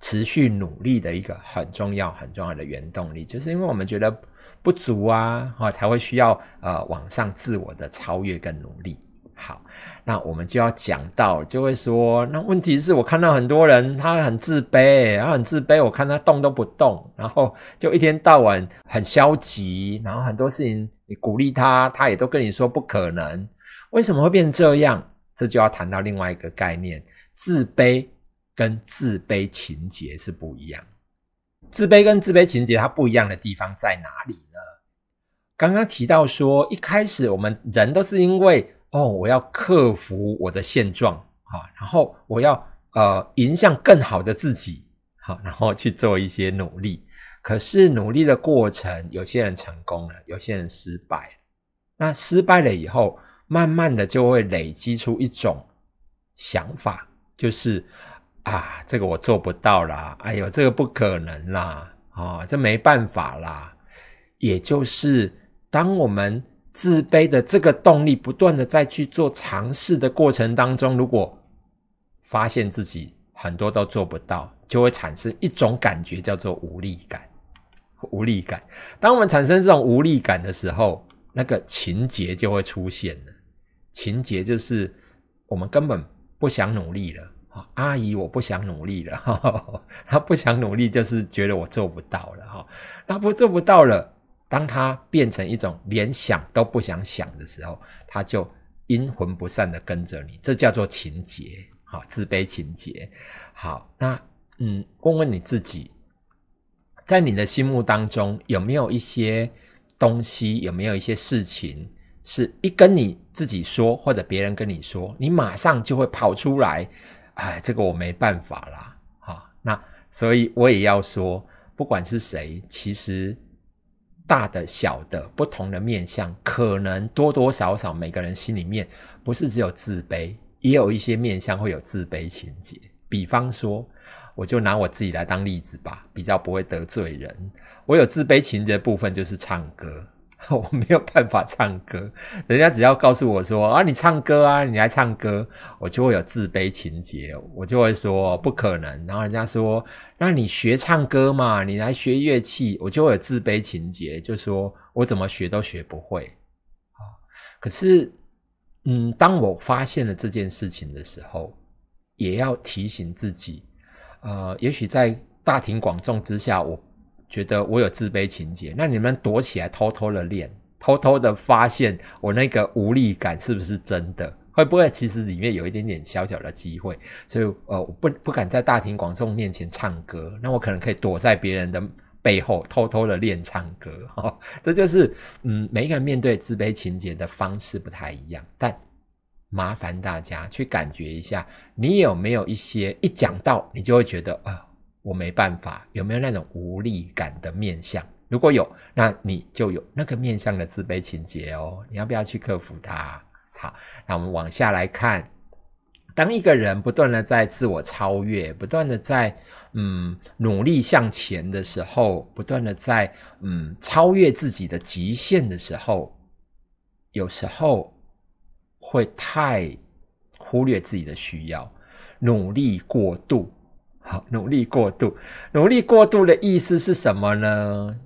持续努力的一个很重要、很重要的原动力，就是因为我们觉得不足啊，啊，才会需要呃往上自我的超越跟努力。好，那我们就要讲到，就会说，那问题是我看到很多人，他很自卑，他很自卑，我看他动都不动，然后就一天到晚很消极，然后很多事情你鼓励他，他也都跟你说不可能，为什么会变这样？这就要谈到另外一个概念，自卑跟自卑情节是不一样，自卑跟自卑情节它不一样的地方在哪里呢？刚刚提到说，一开始我们人都是因为。哦，我要克服我的现状，啊，然后我要呃，迎向更好的自己，好，然后去做一些努力。可是努力的过程，有些人成功了，有些人失败。那失败了以后，慢慢的就会累积出一种想法，就是啊，这个我做不到啦，哎呦，这个不可能啦，啊，这没办法啦。也就是当我们。自卑的这个动力，不断的再去做尝试的过程当中，如果发现自己很多都做不到，就会产生一种感觉，叫做无力感。无力感，当我们产生这种无力感的时候，那个情节就会出现了。情节就是我们根本不想努力了。啊，阿姨，我不想努力了。他不想努力，就是觉得我做不到了。哈，那不做不到了。当他变成一种连想都不想想的时候，他就阴魂不散的跟着你，这叫做情节，好，自卑情节。好，那嗯，问问你自己，在你的心目当中有没有一些东西，有没有一些事情，是一跟你自己说，或者别人跟你说，你马上就会跑出来，哎，这个我没办法啦。好，那所以我也要说，不管是谁，其实。大的、小的、不同的面相，可能多多少少，每个人心里面不是只有自卑，也有一些面相会有自卑情节。比方说，我就拿我自己来当例子吧，比较不会得罪人。我有自卑情节的部分就是唱歌。我没有办法唱歌，人家只要告诉我说啊，你唱歌啊，你来唱歌，我就会有自卑情节，我就会说不可能。然后人家说，那你学唱歌嘛，你来学乐器，我就会有自卑情节，就说我怎么学都学不会啊。可是，嗯，当我发现了这件事情的时候，也要提醒自己，呃，也许在大庭广众之下，我。觉得我有自卑情节，那你们躲起来偷偷的练，偷偷的发现我那个无力感是不是真的？会不会其实里面有一点点小小的机会？所以呃，我不不敢在大庭广众面前唱歌，那我可能可以躲在别人的背后偷偷的练唱歌。哈，这就是嗯，每个人面对自卑情节的方式不太一样。但麻烦大家去感觉一下，你有没有一些一讲到你就会觉得啊。我没办法，有没有那种无力感的面相？如果有，那你就有那个面相的自卑情节哦。你要不要去克服它？好，那我们往下来看。当一个人不断的在自我超越，不断的在嗯努力向前的时候，不断的在嗯超越自己的极限的时候，有时候会太忽略自己的需要，努力过度。好，努力过度，努力过度的意思是什么呢？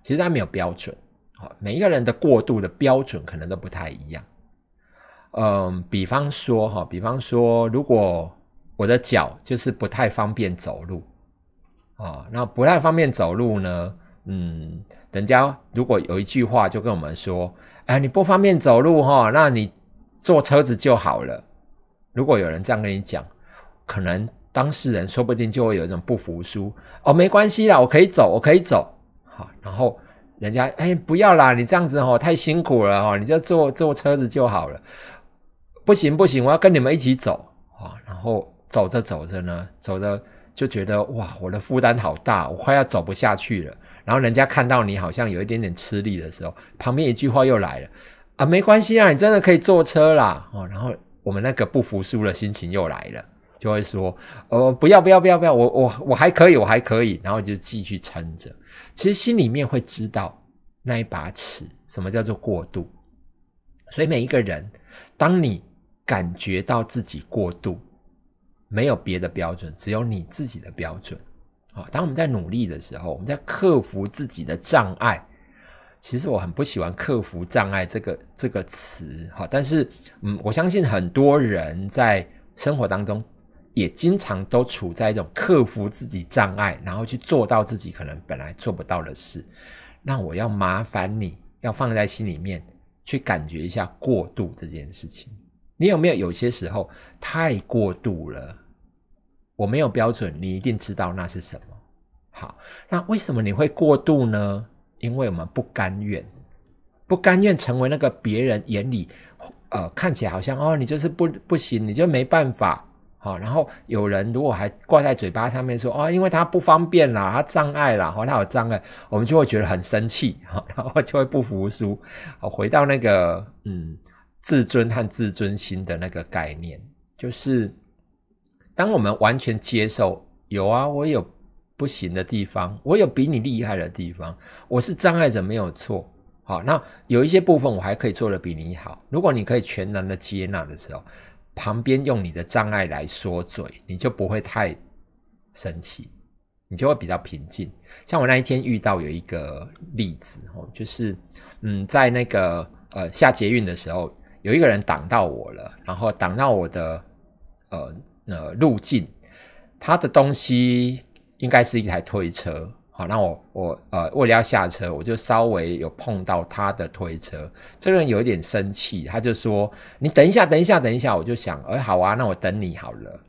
其实它没有标准，好，每一个人的过度的标准可能都不太一样。嗯，比方说哈，比方说，如果我的脚就是不太方便走路，啊，那不太方便走路呢，嗯，人家如果有一句话就跟我们说，哎，你不方便走路哈，那你坐车子就好了。如果有人这样跟你讲，可能。当事人说不定就会有一种不服输哦，没关系啦，我可以走，我可以走，好，然后人家哎不要啦，你这样子哦太辛苦了哦，你就坐坐车子就好了。不行不行，我要跟你们一起走啊。然后走着走着呢，走着就觉得哇，我的负担好大，我快要走不下去了。然后人家看到你好像有一点点吃力的时候，旁边一句话又来了啊，没关系啊，你真的可以坐车啦哦。然后我们那个不服输的心情又来了。就会说，呃，不要不要不要不要，我我我还可以，我还可以，然后就继续撑着。其实心里面会知道那一把尺什么叫做过度。所以每一个人，当你感觉到自己过度，没有别的标准，只有你自己的标准。啊，当我们在努力的时候，我们在克服自己的障碍。其实我很不喜欢“克服障碍”这个这个词。哈，但是，嗯，我相信很多人在生活当中。也经常都处在一种克服自己障碍，然后去做到自己可能本来做不到的事。那我要麻烦你，要放在心里面去感觉一下过度这件事情。你有没有有些时候太过度了？我没有标准，你一定知道那是什么。好，那为什么你会过度呢？因为我们不甘愿，不甘愿成为那个别人眼里，呃，看起来好像哦，你就是不不行，你就没办法。然后有人如果还挂在嘴巴上面说，哦，因为他不方便啦，他障碍啦，吼，他有障碍，我们就会觉得很生气，哈，然后就会不服输，好，回到那个，嗯，自尊和自尊心的那个概念，就是当我们完全接受，有啊，我有不行的地方，我有比你厉害的地方，我是障碍者没有错，好，那有一些部分我还可以做的比你好，如果你可以全然的接纳的时候。旁边用你的障碍来说嘴，你就不会太生气，你就会比较平静。像我那一天遇到有一个例子哦，就是嗯，在那个呃下捷运的时候，有一个人挡到我了，然后挡到我的呃呃路径，他的东西应该是一台推车。好，那我我呃，为了要下车，我就稍微有碰到他的推车，这个人有一点生气，他就说：“你等一下，等一下，等一下。”我就想，哎，好啊，那我等你好了。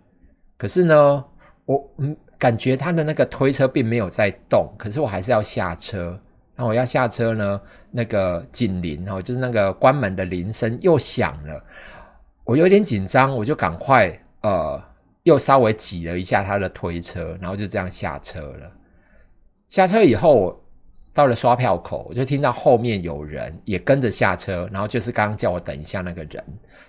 可是呢，我嗯，感觉他的那个推车并没有在动，可是我还是要下车。那我要下车呢，那个警铃吼，就是那个关门的铃声又响了，我有点紧张，我就赶快呃，又稍微挤了一下他的推车，然后就这样下车了。下车以后，到了刷票口，我就听到后面有人也跟着下车，然后就是刚刚叫我等一下那个人，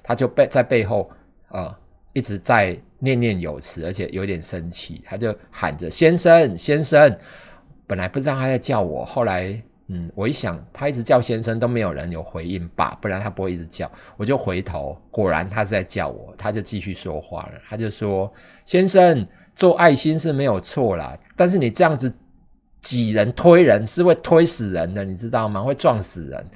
他就背在背后呃，一直在念念有词，而且有点生气，他就喊着先生先生。本来不知道他在叫我，后来嗯，我一想，他一直叫先生都没有人有回应吧，不然他不会一直叫，我就回头，果然他是在叫我，他就继续说话了，他就说先生做爱心是没有错啦，但是你这样子。挤人推人是会推死人的，你知道吗？会撞死人。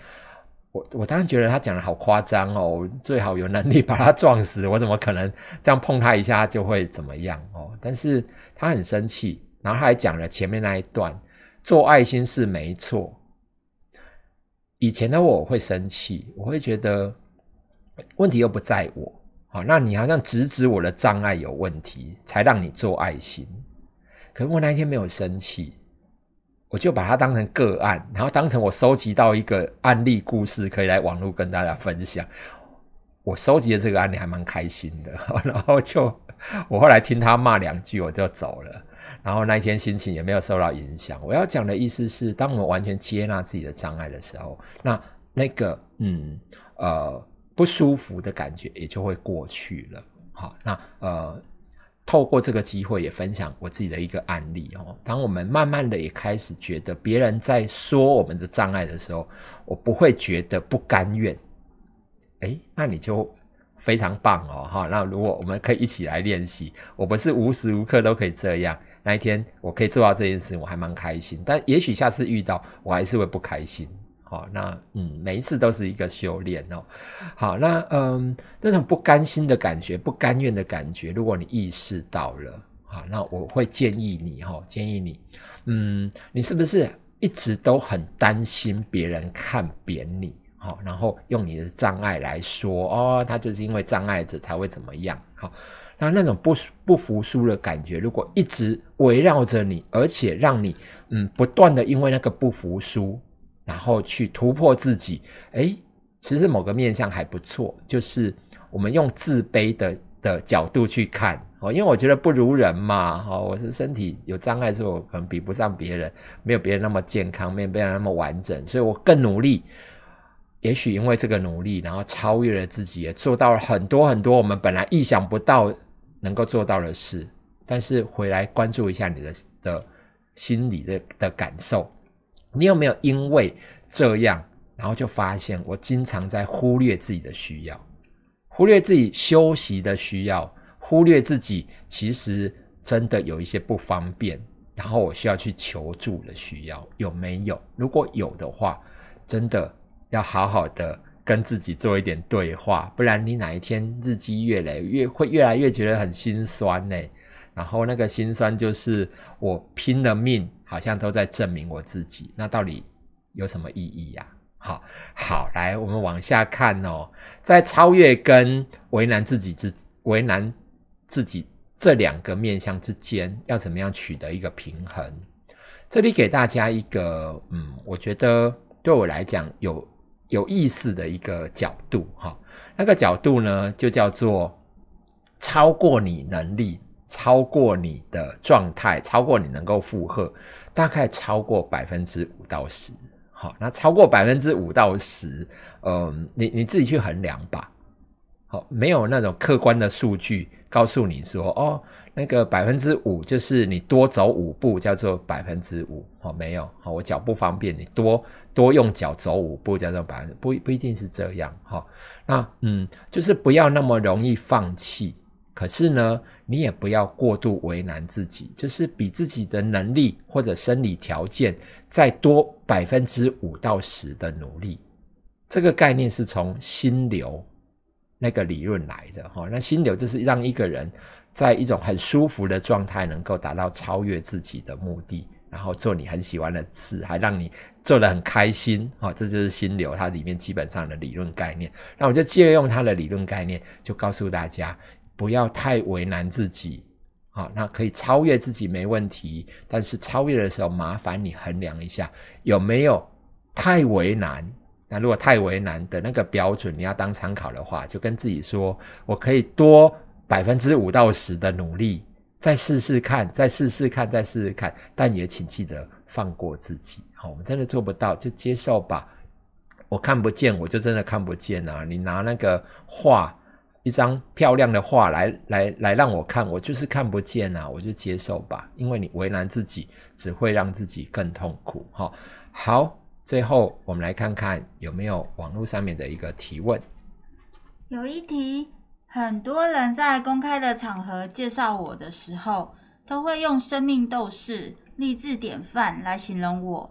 我我当然觉得他讲的好夸张哦，最好有能力把他撞死。我怎么可能这样碰他一下就会怎么样哦？但是他很生气，然后他还讲了前面那一段，做爱心是没错。以前的我会生气，我会觉得问题又不在我，好，那你好像直指我的障碍有问题，才让你做爱心。可是我那一天没有生气。我就把它当成个案，然后当成我收集到一个案例故事，可以来网络跟大家分享。我收集的这个案例还蛮开心的，然后就我后来听他骂两句，我就走了。然后那一天心情也没有受到影响。我要讲的意思是，当我们完全接纳自己的障碍的时候，那那个嗯呃不舒服的感觉也就会过去了。好，那呃。透过这个机会也分享我自己的一个案例哦。当我们慢慢的也开始觉得别人在说我们的障碍的时候，我不会觉得不甘愿。哎，那你就非常棒哦，哈。那如果我们可以一起来练习，我不是无时无刻都可以这样。那一天我可以做到这件事，我还蛮开心。但也许下次遇到，我还是会不开心。好，那嗯，每一次都是一个修炼哦。好，那嗯，那种不甘心的感觉，不甘愿的感觉，如果你意识到了，好，那我会建议你哈，建议你，嗯，你是不是一直都很担心别人看扁你？好，然后用你的障碍来说哦，他就是因为障碍者才会怎么样？好，那那种不不服输的感觉，如果一直围绕着你，而且让你嗯不断的因为那个不服输。然后去突破自己，诶，其实某个面相还不错，就是我们用自卑的的角度去看哦，因为我觉得不如人嘛，哦，我是身体有障碍，所以我可能比不上别人，没有别人那么健康，没有别人那么完整，所以我更努力。也许因为这个努力，然后超越了自己，也做到了很多很多我们本来意想不到能够做到的事。但是回来关注一下你的的心理的的感受。你有没有因为这样，然后就发现我经常在忽略自己的需要，忽略自己休息的需要，忽略自己其实真的有一些不方便，然后我需要去求助的需要有没有？如果有的话，真的要好好的跟自己做一点对话，不然你哪一天日积月累，越会越来越觉得很心酸呢。然后那个心酸就是我拼了命。好像都在证明我自己，那到底有什么意义呀？好好来，我们往下看哦，在超越跟为难自己之为难自己这两个面向之间，要怎么样取得一个平衡？这里给大家一个嗯，我觉得对我来讲有有意思的一个角度哈，那个角度呢，就叫做超过你能力。超过你的状态，超过你能够负荷，大概超过百分之五到十，好，那超过百分之五到十，嗯，你你自己去衡量吧，好，没有那种客观的数据告诉你说，哦，那个百分之五就是你多走五步叫做百分之五，好，没有，好，我脚不方便，你多多用脚走五步叫做百分，不不一定是这样，哦，那嗯，就是不要那么容易放弃。可是呢，你也不要过度为难自己，就是比自己的能力或者生理条件再多百分之五到十的努力，这个概念是从心流那个理论来的哈。那心流就是让一个人在一种很舒服的状态，能够达到超越自己的目的，然后做你很喜欢的事，还让你做得很开心哈。这就是心流，它里面基本上的理论概念。那我就借用它的理论概念，就告诉大家。不要太为难自己，好，那可以超越自己没问题。但是超越的时候，麻烦你衡量一下有没有太为难。那如果太为难的那个标准，你要当参考的话，就跟自己说，我可以多百分之五到十的努力，再试试看，再试试看，再试试看。但也请记得放过自己。好，我们真的做不到，就接受吧。我看不见，我就真的看不见啊！你拿那个画。一张漂亮的画来来来让我看，我就是看不见啊，我就接受吧，因为你为难自己，只会让自己更痛苦。哈，好，最后我们来看看有没有网络上面的一个提问。
有一题，很多人在公开的场合介绍我的时候，都会用“生命斗士”、“励志典范”来形容我，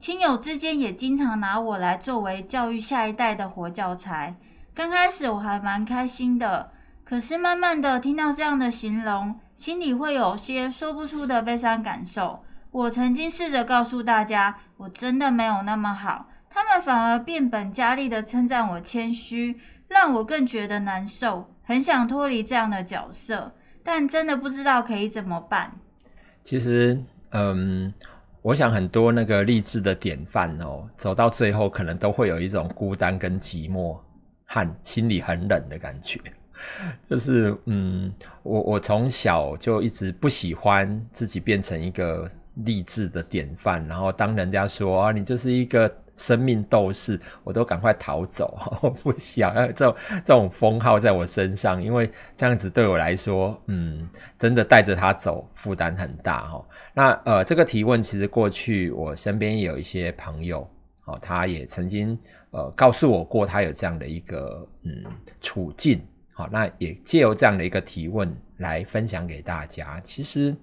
亲友之间也经常拿我来作为教育下一代的活教材。刚开始我还蛮开心的，可是慢慢的听到这样的形容，心里会有些说不出的悲伤感受。我曾经试着告诉大家，我真的没有那么好，他们反而变本加厉的称赞我谦虚，让我更觉得难受，很想脱离这样的角色，但真的不知道可以怎么办。
其实，嗯，我想很多那个励志的典范哦，走到最后可能都会有一种孤单跟寂寞。汗，心里很冷的感觉，就是嗯，我我从小就一直不喜欢自己变成一个励志的典范，然后当人家说啊你就是一个生命斗士，我都赶快逃走，我不想要这种这种封号在我身上，因为这样子对我来说，嗯，真的带着他走负担很大哈。那呃，这个提问其实过去我身边也有一些朋友，哦，他也曾经。呃，告诉我过他有这样的一个嗯处境，好，那也借由这样的一个提问来分享给大家。其实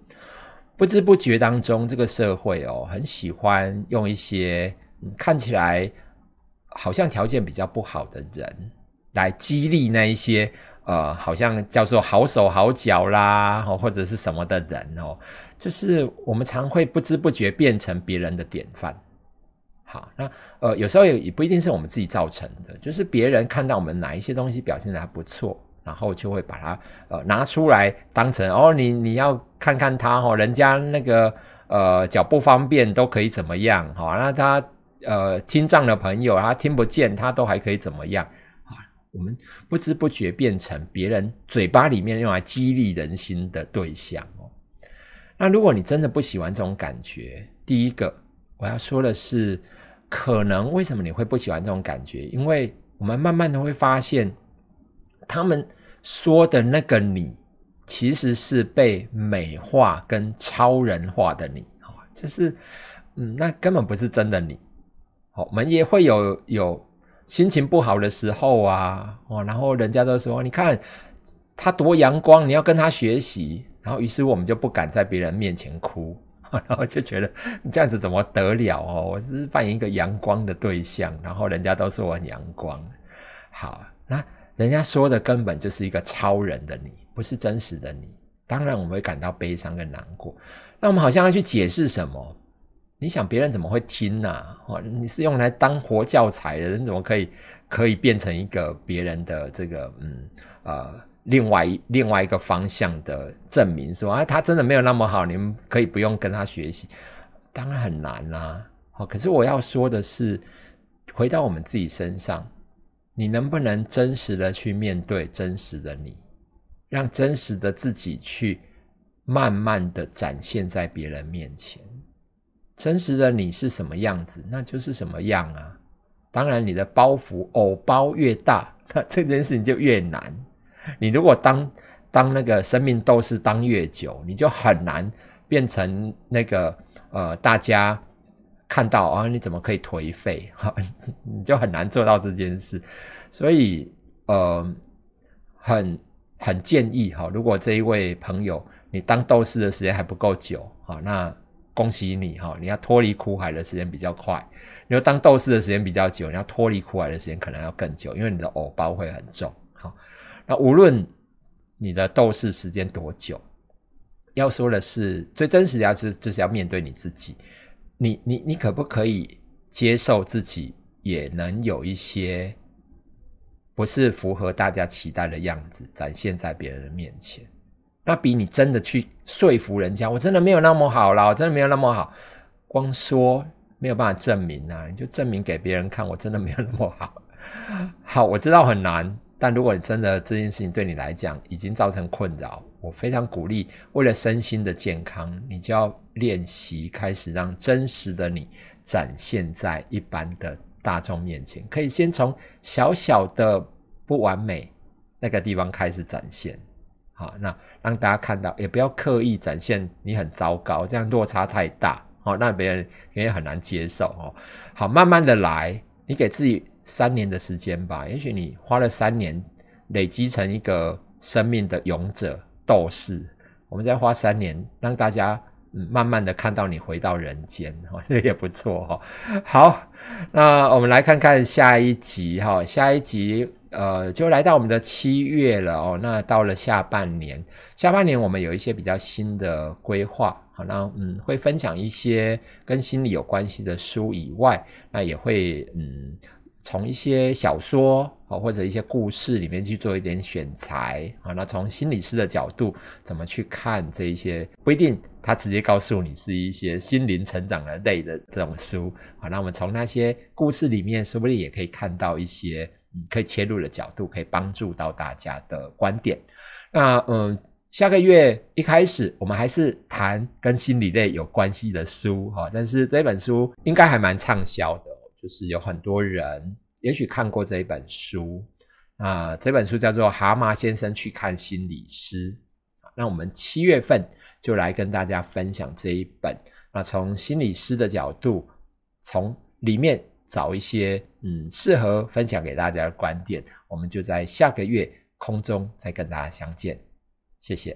不知不觉当中，这个社会哦，很喜欢用一些看起来好像条件比较不好的人来激励那一些呃，好像叫做好手好脚啦，或者是什么的人哦，就是我们常会不知不觉变成别人的典范。好，那呃，有时候也也不一定是我们自己造成的，就是别人看到我们哪一些东西表现的还不错，然后就会把它呃拿出来当成哦，你你要看看他哦，人家那个呃脚不方便都可以怎么样哈，那他呃听障的朋友他听不见他都还可以怎么样啊？我们不知不觉变成别人嘴巴里面用来激励人心的对象哦。那如果你真的不喜欢这种感觉，第一个我要说的是。可能为什么你会不喜欢这种感觉？因为我们慢慢的会发现，他们说的那个你，其实是被美化跟超人化的你就是嗯，那根本不是真的你。我们也会有有心情不好的时候啊，哦，然后人家都说你看他多阳光，你要跟他学习，然后于是我们就不敢在别人面前哭。然后就觉得你这样子怎么得了哦！我是扮演一个阳光的对象，然后人家都说我很阳光。好，那人家说的根本就是一个超人的你，不是真实的你。当然我们会感到悲伤跟难过。那我们好像要去解释什么？你想别人怎么会听呢？哦，你是用来当活教材的，你怎么可以可以变成一个别人的这个嗯呃另外另外一个方向的证明是吧？他真的没有那么好，你们可以不用跟他学习，当然很难啦。哦，可是我要说的是，回到我们自己身上，你能不能真实的去面对真实的你，让真实的自己去慢慢的展现在别人面前？真实的你是什么样子，那就是什么样啊。当然，你的包袱、偶包越大，那这件事情就越难。你如果当当那个生命斗士当越久，你就很难变成那个呃，大家看到啊，你怎么可以颓废？哈，你就很难做到这件事。所以，呃，很很建议哈，如果这一位朋友你当斗士的时间还不够久啊，那。恭喜你哈！你要脱离苦海的时间比较快，你要当斗士的时间比较久，你要脱离苦海的时间可能要更久，因为你的藕包会很重。好，那无论你的斗士时间多久，要说的是最真实，的要就就是要面对你自己。你你你，可不可以接受自己也能有一些不是符合大家期待的样子，展现在别人的面前？那比你真的去说服人家，我真的没有那么好了，我真的没有那么好，光说没有办法证明啊！你就证明给别人看，我真的没有那么好。好，我知道很难，但如果你真的这件事情对你来讲已经造成困扰，我非常鼓励，为了身心的健康，你就要练习开始让真实的你展现在一般的大众面前。可以先从小小的不完美那个地方开始展现。好，那让大家看到，也不要刻意展现你很糟糕，这样落差太大好，那别人也很难接受哦。好，慢慢的来，你给自己三年的时间吧，也许你花了三年累积成一个生命的勇者斗士，我们再花三年，让大家慢慢的看到你回到人间，哦，这也不错哈。好，那我们来看看下一集哈，下一集。呃，就来到我们的七月了哦。那到了下半年，下半年我们有一些比较新的规划。好，那嗯，会分享一些跟心理有关系的书以外，那也会嗯，从一些小说哦、或者一些故事里面去做一点选材啊。那从心理师的角度怎么去看这一些？不一定他直接告诉你是一些心灵成长的类的这种书好，那我们从那些故事里面，说不定也可以看到一些。可以切入的角度，可以帮助到大家的观点。那嗯，下个月一开始，我们还是谈跟心理类有关系的书哈。但是这本书应该还蛮畅销的，就是有很多人也许看过这一本书啊。这本书叫做《蛤蟆先生去看心理师》。那我们七月份就来跟大家分享这一本。那从心理师的角度，从里面。找一些嗯适合分享给大家的观点，我们就在下个月空中再跟大家相见，谢谢。